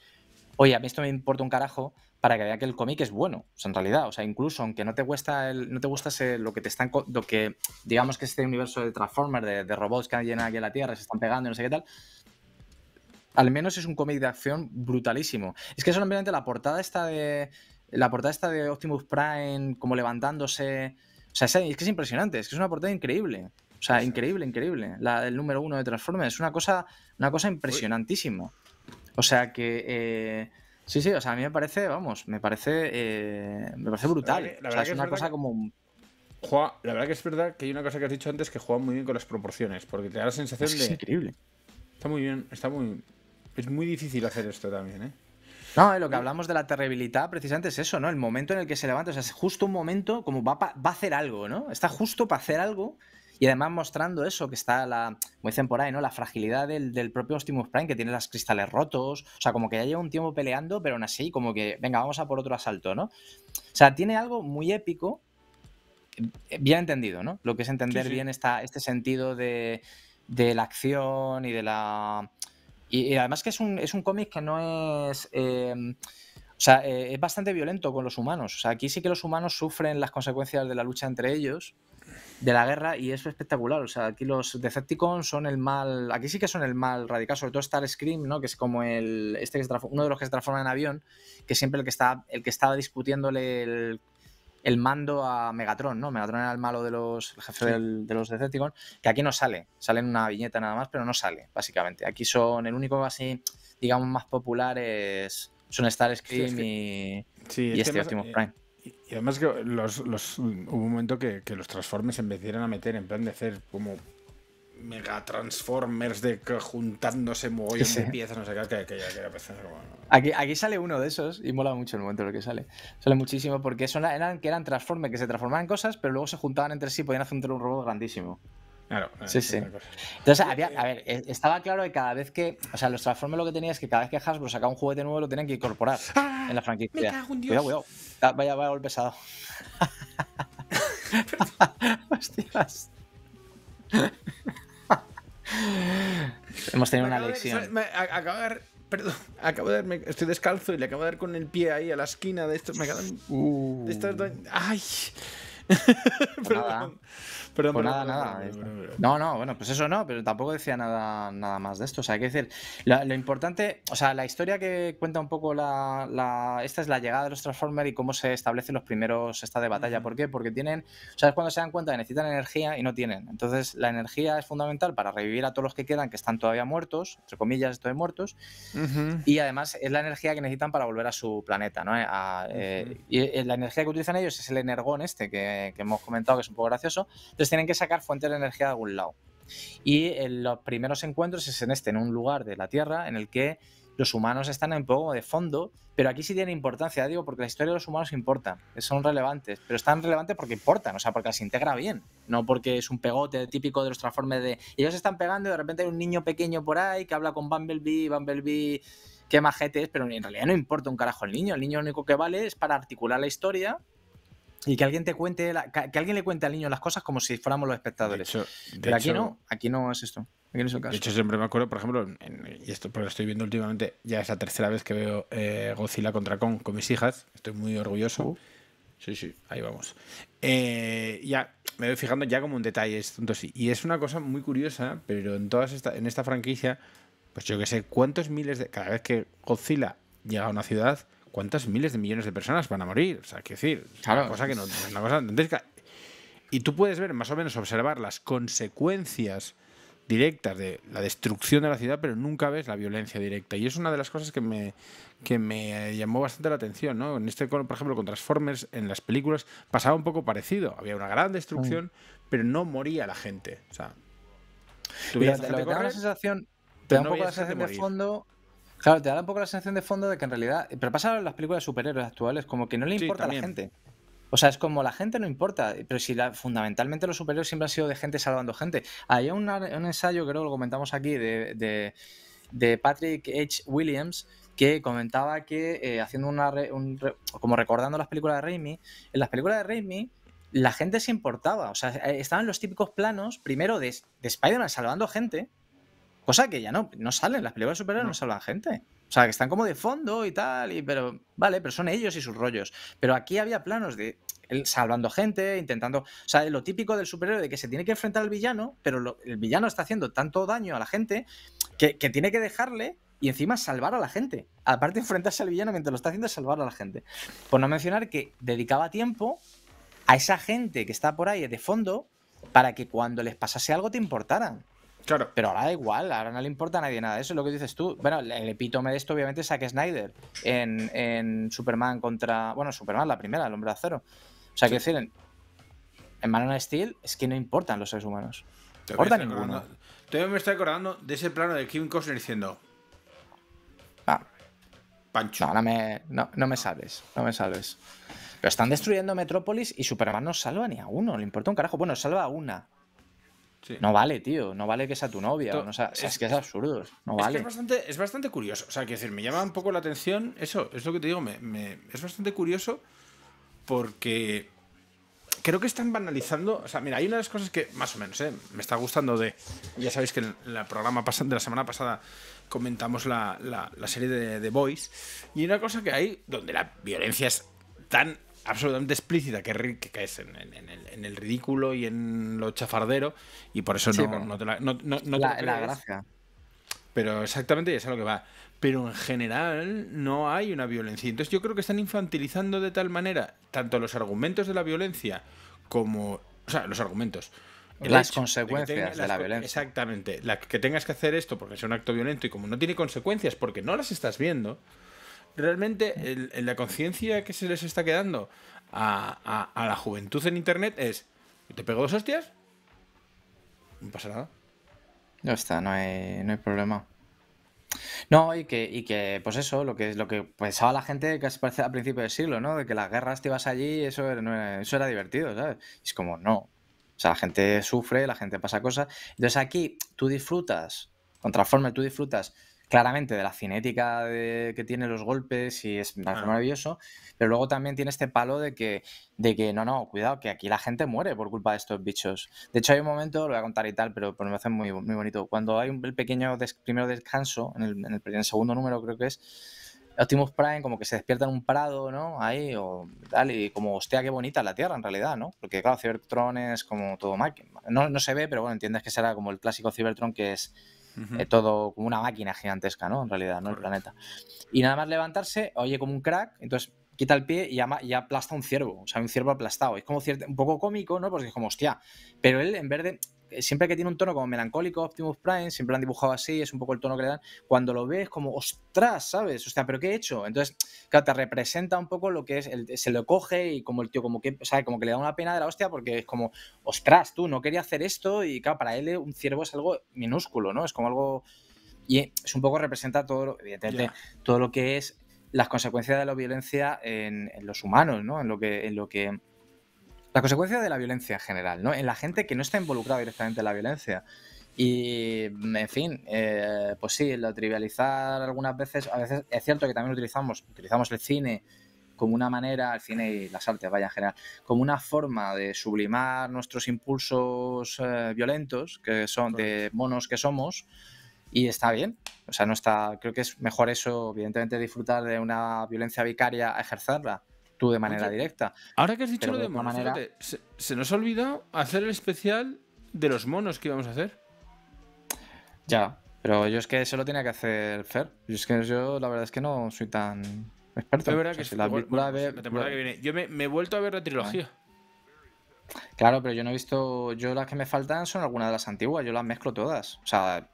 oye, a mí esto me importa un carajo, para que vea que el cómic es bueno, o sea, en realidad, o sea, incluso aunque no te gusta el, no te gusta lo que te están, lo que digamos que este universo de Transformers, de, robots que llenan aquí en la Tierra, se están pegando y no sé qué tal, al menos es un cómic de acción brutalísimo. Es que solamente la portada está de. La portada está de Optimus Prime, como levantándose. O sea, es, que es impresionante, es que es una portada increíble. O sea, increíble, increíble. La, del número uno de Transformers. Es una cosa, una cosa impresionantísima. O sea que. Eh, sí, sí, o sea, a mí me parece, vamos, me parece. Eh, me parece brutal. o sea, es, una cosa como. la verdad que es verdad que hay una cosa que has dicho antes que juega muy bien con las proporciones, porque te da la sensación de. increíble. Está muy bien, está muy, es muy difícil hacer esto también, ¿eh? No, eh, lo que hablamos de la terribilidad precisamente es eso, ¿no? El momento en el que se levanta, o sea, es justo un momento como va, va a hacer algo, ¿no? Está justo para hacer algo y además mostrando eso, que está la, Muy dicen por ahí, ¿no? La fragilidad del, propio Optimus Prime, que tiene los cristales rotos, o sea, como que ya lleva un tiempo peleando, pero aún así, como que, venga, vamos a por otro asalto, ¿no? O sea, tiene algo muy épico, eh, bien entendido, ¿no? Lo que es entender bien esta, este sentido de la acción y de la y, además que es un, es un cómic que no es... Eh, o sea, eh, es bastante violento con los humanos. O sea, aquí sí que los humanos sufren las consecuencias de la lucha entre ellos, de la guerra, y eso es espectacular. O sea, aquí los Decepticons son el mal. Aquí sí que son el mal radical, sobre todo Starscream, ¿no? Que es como el. Este que se uno de los que se transforma en avión, que siempre el que está, el que estaba discutiéndole el el mando a Megatron, ¿no? Megatron era el malo de los jefes jefe de los Decepticons, que aquí no sale, sale en una viñeta nada más, pero no sale, básicamente. Aquí son el único así, digamos, más popular es son Starscream y, sí, y este Optimus eh, Prime. Y, además que los, hubo un momento que, que, los Transformers se empezaron a meter en plan de hacer como mega Transformers de que juntándose mogollón piezas, aquí, sale uno de esos y mola mucho el momento en que sale. Sale muchísimo porque eran, que eran Transformers que se transformaban en cosas, pero luego se juntaban entre sí y podían hacer un robot grandísimo. Claro, eh, sí, sí. Entonces, había, a ver, e, estaba claro que cada vez que. O sea, los Transformers lo que tenía es que cada vez que Hasbro sacaba un juguete nuevo lo tenían que incorporar ¡Ah! en la franquicia. Cuidado, ah, Vaya, vaya golpe pesado. Hostias. Hemos tenido una lección. acabo de, dar... perdón, acabo de darme, estoy descalzo y le acabo de dar con el pie ahí a la esquina de estos. Me Uh. De estos, ay perdón. Perdón, nada, pues No, no, bueno, pues eso no, pero tampoco decía nada, nada más de esto. O sea, hay que decir, lo, importante, o sea, la historia que cuenta un poco la, Esta es la llegada de los Transformers y cómo se establecen los primeros esta de batalla. ¿Por qué? Porque tienen. ¿Sabes cuando se dan cuenta? Que necesitan energía y no tienen. Entonces, la energía es fundamental para revivir a todos los que quedan que están todavía muertos, entre comillas, esto de muertos. Y además, es la energía que necesitan para volver a su planeta, ¿no? Eh, eh, y eh, la energía que utilizan ellos es el energón este, que que, hemos comentado, que es un poco gracioso. Entonces tienen que sacar fuente de energía de algún lado. Y en los primeros encuentros es en este, en un lugar de la Tierra en el que los humanos están un poco de fondo, pero aquí sí tiene importancia, digo, porque la historia de los humanos importa, son relevantes, pero están relevantes porque importan, o sea, porque se integra bien, no porque es un pegote típico de los transformes de ellos están pegando y de repente hay un niño pequeño por ahí que habla con Bumblebee, Bumblebee qué majete pero en realidad no importa un carajo el niño, el niño lo único que vale es para articular la historia y que alguien te cuente, que alguien le cuente al niño las cosas como si fuéramos los espectadores. Pero aquí no, aquí no es esto. De hecho, siempre me acuerdo, por ejemplo, y esto pues lo estoy viendo últimamente, ya es la tercera vez que veo eh, Godzilla contra Kong con mis hijas, estoy muy orgulloso. Uh. Sí, sí, ahí vamos. Eh, ya me voy fijando ya como un detalle, y es una cosa muy curiosa, pero en todas esta, en esta franquicia, pues yo que sé, cuántos miles de cada vez que Godzilla llega a una ciudad, ¿cuántas miles de millones de personas van a morir? O sea, que decir, una cosa que no, una cosa Y tú puedes ver, más o menos, observar las consecuencias directas de la destrucción de la ciudad, pero nunca ves la violencia directa. Y es una de las cosas que me, que me llamó bastante la atención. ¿no? En este, por ejemplo, con Transformers, en las películas pasaba un poco parecido. Había una gran destrucción, mm. pero no moría la gente. O sea, te, sensación, te da un poco la sensación de fondo Claro, te da un poco la sensación de fondo de que en realidad. Pero pasa en las películas de superhéroes actuales, como que no le importa a la gente. O sea, es como la gente no importa, pero si fundamentalmente los superhéroes siempre han sido de gente salvando gente. Hay un, ensayo, creo que lo comentamos aquí, de, de, Patrick H. Williams, que comentaba que eh, haciendo una. como recordando las películas de Raimi, en las películas de Raimi la gente se importaba. O sea, estaban los típicos planos, primero de, de Spider-Man salvando gente, Cosa que ya no, no salen, las películas superiores no. no salvan gente. O sea, que están como de fondo y tal, y, pero vale, pero son ellos y sus rollos. Pero aquí había planos de salvando gente, intentando. O sea, lo típico del superhéroe de que se tiene que enfrentar al villano, pero el villano está haciendo tanto daño a la gente que, tiene que dejarle y encima salvar a la gente. Aparte enfrentarse al villano mientras lo está haciendo, es salvar a la gente. Por no mencionar que dedicaba tiempo a esa gente que está por ahí de fondo para que cuando les pasase algo te importaran. Claro. Pero ahora da igual, ahora no le importa a nadie nada. Eso es lo que dices tú. Bueno, el epítome de esto, obviamente, es que Snyder en, Superman contra. Bueno, Superman, la primera, el hombre de acero. O sea, que decir, en, en Man of Steel es que no importan los seres humanos. No importa ninguno. Todavía me estoy acordando de ese plano de Kevin Costner diciendo. Ah. Pancho. No, no me, sabes no me sabes, no Pero están destruyendo Metrópolis y Superman no salva ni a uno, le importa un carajo. Bueno, salva a una, no vale, tío. No vale que sea tu novia. o sea, es, que es absurdo. No vale. Es, bastante, curioso. O sea, quiero decir, me llama un poco la atención. Eso es lo que te digo. es bastante curioso porque creo que están banalizando. O sea, mira, hay una de las cosas que más o menos eh, me está gustando de. Ya sabéis que en el programa de la semana pasada comentamos la, la serie de The Boys. Y una cosa que hay donde la violencia es tan absolutamente explícita que, que es en, el, ridículo y en lo chafardero y por eso no, te la, la, gracia. Pero exactamente ya es a lo que va. Pero en general no hay una violencia. Entonces yo creo que están infantilizando de tal manera tanto los argumentos de la violencia como... O sea, los argumentos. Las consecuencias de, la violencia. Exactamente. La que tengas que hacer esto porque es un acto violento y como no tiene consecuencias porque no las estás viendo, realmente la conciencia que se les está quedando a, la juventud en Internet es, ¿te pego dos hostias? No pasa nada. No está, no hay, no hay problema. No, y que, y que, pues eso, lo que, lo que pensaba la gente que parece al principio del siglo, ¿no? De que las guerras te ibas allí, eso era, eso era divertido, ¿sabes? es como, no. O sea, la gente sufre, la gente pasa cosas. Entonces aquí tú disfrutas, con Transformer tú disfrutas claramente de la cinética de, que tiene los golpes y es maravilloso, pero luego también tiene este palo de que, de que no, no, cuidado, que aquí la gente muere por culpa de estos bichos. De hecho, hay un momento, lo voy a contar y tal, pero, me hace muy, muy bonito. Cuando hay un, pequeño primer primero descanso, en el, segundo número creo que es, Optimus Prime como que se despierta en un prado, ¿no? Ahí, o tal, y como, hostia, qué bonita la Tierra en realidad, ¿no? Porque, claro, Cybertron es como todo máquina. No, no se ve, pero bueno, entiendes que será como el clásico Cybertron que es eh, todo como una máquina gigantesca, ¿no? En realidad, ¿no? El planeta. Y nada más levantarse, oye como un crack, entonces quita el pie y, llama y aplasta un ciervo, o sea, un ciervo aplastado. Es como cierto, un poco cómico, ¿no? Porque es como, hostia, pero él en vez de, eh, siempre que tiene un tono como melancólico, Optimus Prime, siempre lo han dibujado así, es un poco el tono que le dan. Cuando lo ves, como, ostras, ¿sabes? O sea, ¿pero qué he hecho? Entonces, claro, te representa un poco lo que es, se lo coge y como el tío, como que, o como que le da una pena de la hostia porque es como, ostras, tú no quería hacer esto y, claro, para él un ciervo es algo minúsculo, ¿no? Es como algo. Y es un poco representa todo, evidentemente, todo lo que es las consecuencias de la violencia en, los humanos, ¿no? En lo que. En lo que la consecuencia de la violencia en general, ¿no? En la gente que no está involucrada directamente en la violencia. Y, mm, en fin, eh, pues sí, lo trivializar algunas veces, a veces es cierto que también utilizamos, utilizamos el cine como una manera, el cine y las artes, vaya en general, como una forma de sublimar nuestros impulsos eh, violentos, que son de monos que somos, y está bien. O sea, no está, creo que es mejor eso, evidentemente, disfrutar de una violencia vicaria a ejercerla de manera directa. Ahora que has dicho lo de, manera... se, nos ha olvidado hacer el especial de los monos que íbamos a hacer. Ya, pero yo es que eso lo tenía que hacer Fer. Yo es que yo la verdad es que no soy tan experto. la, Yo me, he vuelto a ver la trilogía. Claro, pero yo no he visto. Yo las que me faltan son algunas de las antiguas, yo las mezclo todas. O sea,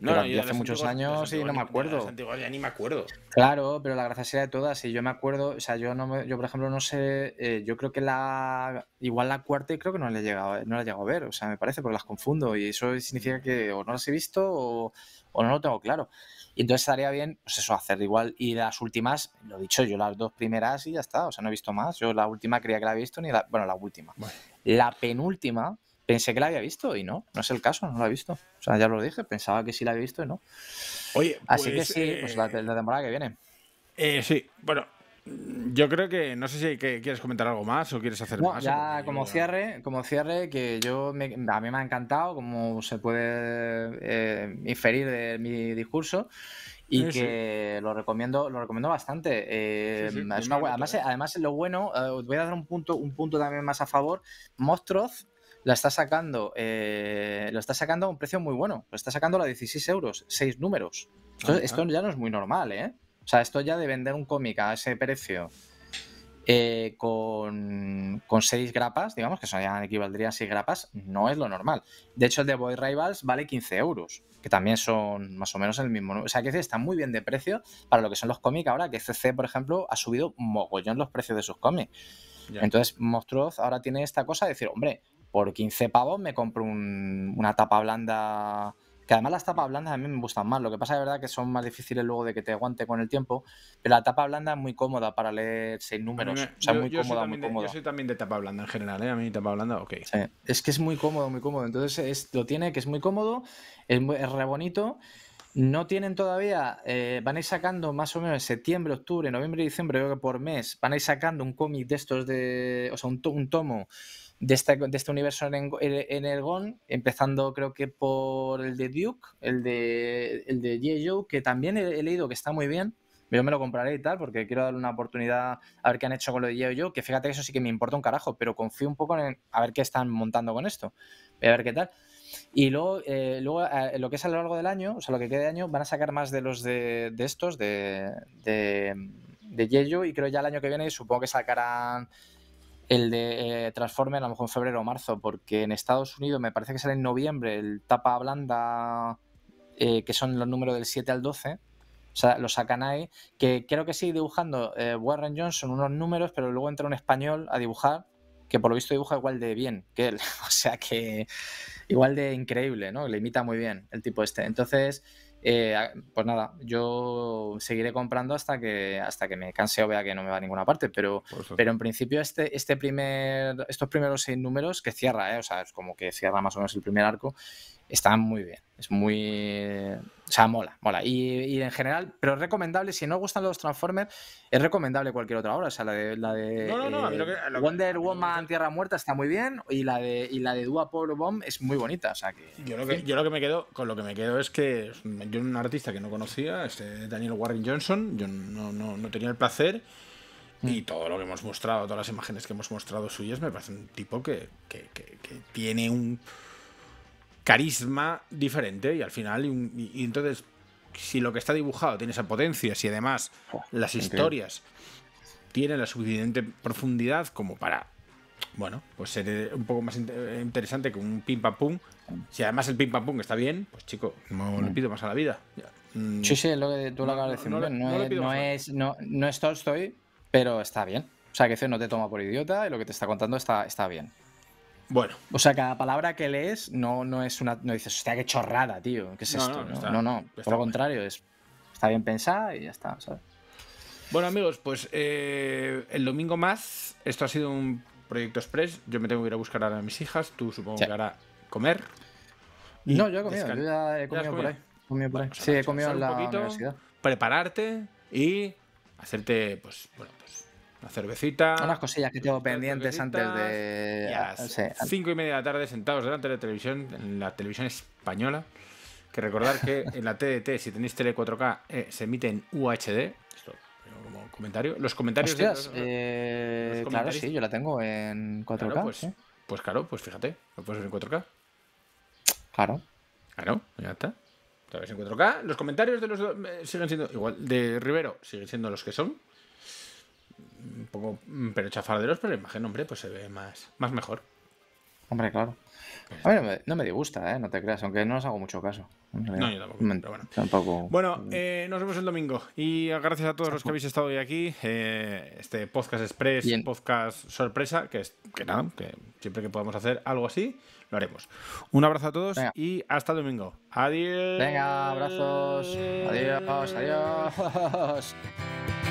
no, yo hace muchos años y no me acuerdo. ya ni me acuerdo. Claro, pero la gracia sería de todas. Y yo me acuerdo, o sea, yo no yo por ejemplo no sé, eh, yo creo que la igual la cuarta y creo que no la he llegado, eh, no la he llegado a ver, o sea, me parece, porque las confundo y eso significa que o no las he visto o, no lo tengo claro. Y entonces estaría bien, pues eso, hacer igual. Y las últimas, lo he dicho, yo las dos primeras y ya está, o sea, no he visto más. Yo la última creía que la había visto, ni bueno, la última. La penúltima, pensé que la había visto y no, no es el caso, no la he visto. O sea, ya lo dije, pensaba que sí la había visto y no. Oye, Así que pues, sí, pues eh, la, temporada que viene. Eh, sí, bueno, yo creo que no sé si quieres comentar algo más o quieres hacer más. Ya como cierre, como cierre que yo a mí me ha encantado como se puede eh, inferir de mi discurso y que lo recomiendo lo recomiendo bastante además, lo bueno os voy a dar un punto un punto también más a favor Mostroz la está sacando, eh, lo está sacando a un precio muy bueno. Lo está sacando a 16 euros, 6 números. esto ya no es muy normal, ¿eh? O sea, esto ya de vender un cómic a ese precio eh, con, con 6 grapas, digamos, que son, ya equivaldría a 6 grapas, no es lo normal. De hecho, el de Boy Rivals vale 15 euros, que también son más o menos el mismo. O sea, que está muy bien de precio para lo que son los cómics ahora, que CC, por ejemplo, ha subido mogollón los precios de sus cómics. Entonces, Monstruos ahora tiene esta cosa de decir, hombre, por 15 pavos me compro un, una tapa blanda. Que además las tapas blandas a mí me gustan más. Lo que pasa es verdad que son más difíciles luego de que te aguante con el tiempo. Pero la tapa blanda es muy cómoda para leer seis números. o sea, muy, cómoda, muy yo soy también de tapa blanda en general, ¿eh? A mí tapa blanda, ok. Es que es muy cómodo, muy cómodo. Entonces es, lo tiene, que es muy cómodo, es, muy, re bonito. No tienen todavía, eh, van a ir sacando más o menos en septiembre, octubre, noviembre y diciembre, creo que por mes, van a ir sacando un cómic de estos de, o sea, un, un tomo de este, de este universo en, en GON empezando creo que por el de Duke, el de, el de que también he, leído que está muy bien. Yo me lo compraré y tal, porque quiero darle una oportunidad a ver qué han hecho con lo de G.I. que fíjate que eso sí que me importa un carajo, pero confío un poco en a ver qué están montando con esto. a ver qué tal. Y luego, eh, luego eh, lo que es a lo largo del año, o sea, lo que quede de año, van a sacar más de los de, de estos, de, de, de y creo ya el año que viene supongo que sacarán el de transforme eh, Transformer a lo mejor en febrero o marzo, porque en Estados Unidos me parece que sale en noviembre el tapa blanda, eh, que son los números del 7 al 12, o sea, los sacan ahí, que creo que sigue dibujando eh, Warren Johnson unos números, pero luego entra un español a dibujar, que por lo visto dibuja igual de bien que él, o sea que igual de increíble, ¿no? Le imita muy bien el tipo este. Entonces... Eh, pues nada, yo seguiré comprando hasta que, hasta que me canse o vea que no me va a ninguna parte, pero, pero en principio este, este primer, estos primeros seis números que cierra, eh, o sea, es como que cierra más o menos el primer arco, está muy bien. Es muy. O sea, mola, mola. Y, y, en general, pero es recomendable, si no gustan los Transformers, es recomendable cualquier otra obra. O sea, la de, la de eh, Wonder Woman Tierra Muerta está muy bien. Y la de, y la de Dua Polo Bomb es muy bonita. O sea que. Yo lo que, yo lo que me quedo, con lo que me quedo es que yo un artista que no conocía, este Daniel Warren Johnson, yo no, no, no tenía el placer. Y mm. todo lo que hemos mostrado, todas las imágenes que hemos mostrado suyas, me parece un tipo que tiene un, carisma diferente y al final, y, entonces, si lo que está dibujado tiene esa potencia, si además las historias tienen la suficiente profundidad como para, bueno, pues ser un poco más interesante que un pim pam pum, si además el pim pam pum está bien, pues chico, no le mm. pido más a la vida. Mm. Sí, sí, lo que tú lo acabas de no, decir. No, es, no, es, no, es pero está bien. O sea, que eso no te toma por idiota y lo que te está contando está, está bien. Bueno. O sea, cada palabra que lees no, es una. No dices, hostia, qué chorrada, tío. ¿Qué es esto? No, no, Por lo contrario, es, está bien pensada y ya está, ¿sabes? Bueno, amigos, pues eh, el domingo más. Esto ha sido un proyecto express. Yo me tengo que ir a buscar a mis hijas. Tú supongo que ahora comer. No, yo he comido. Yo ya he comido, por ahí. Comido por ahí. Pues sí, he comido en la universidad. Prepararte y hacerte, pues, bueno, una cervecita. Unas cosillas que tengo pendientes antes de. cinco y media de la tarde sentados delante de la televisión, en la televisión española. Que recordar que en la TDT, si tenéis tele 4K, eh, se emite en UHD. Esto como comentario. Los comentarios. de, eh, claro, sí, yo la tengo en 4K. Pues, pues, claro, pues fíjate, lo puedes ver en 4K. Claro. Claro, ya está. Todavía en 4K. Los comentarios de los eh, siguen siendo. Igual, de Rivero siguen siendo los que son un poco, mm, pero chafarderos, pero la imagen, hombre, pues se ve más, más mejor. Hombre, claro. Pues a no me disgusta, ¿eh? no te creas, aunque no os hago mucho caso. No, yo tampoco. Mm, bueno, eh, nos vemos el domingo. Y gracias a todos los que habéis estado hoy aquí. Eh, este podcast express, podcast sorpresa, que es que nada, que siempre que podamos hacer algo así, lo haremos. Un abrazo a todos y hasta domingo. Adiós. Venga, abrazos. Adiós, adiós.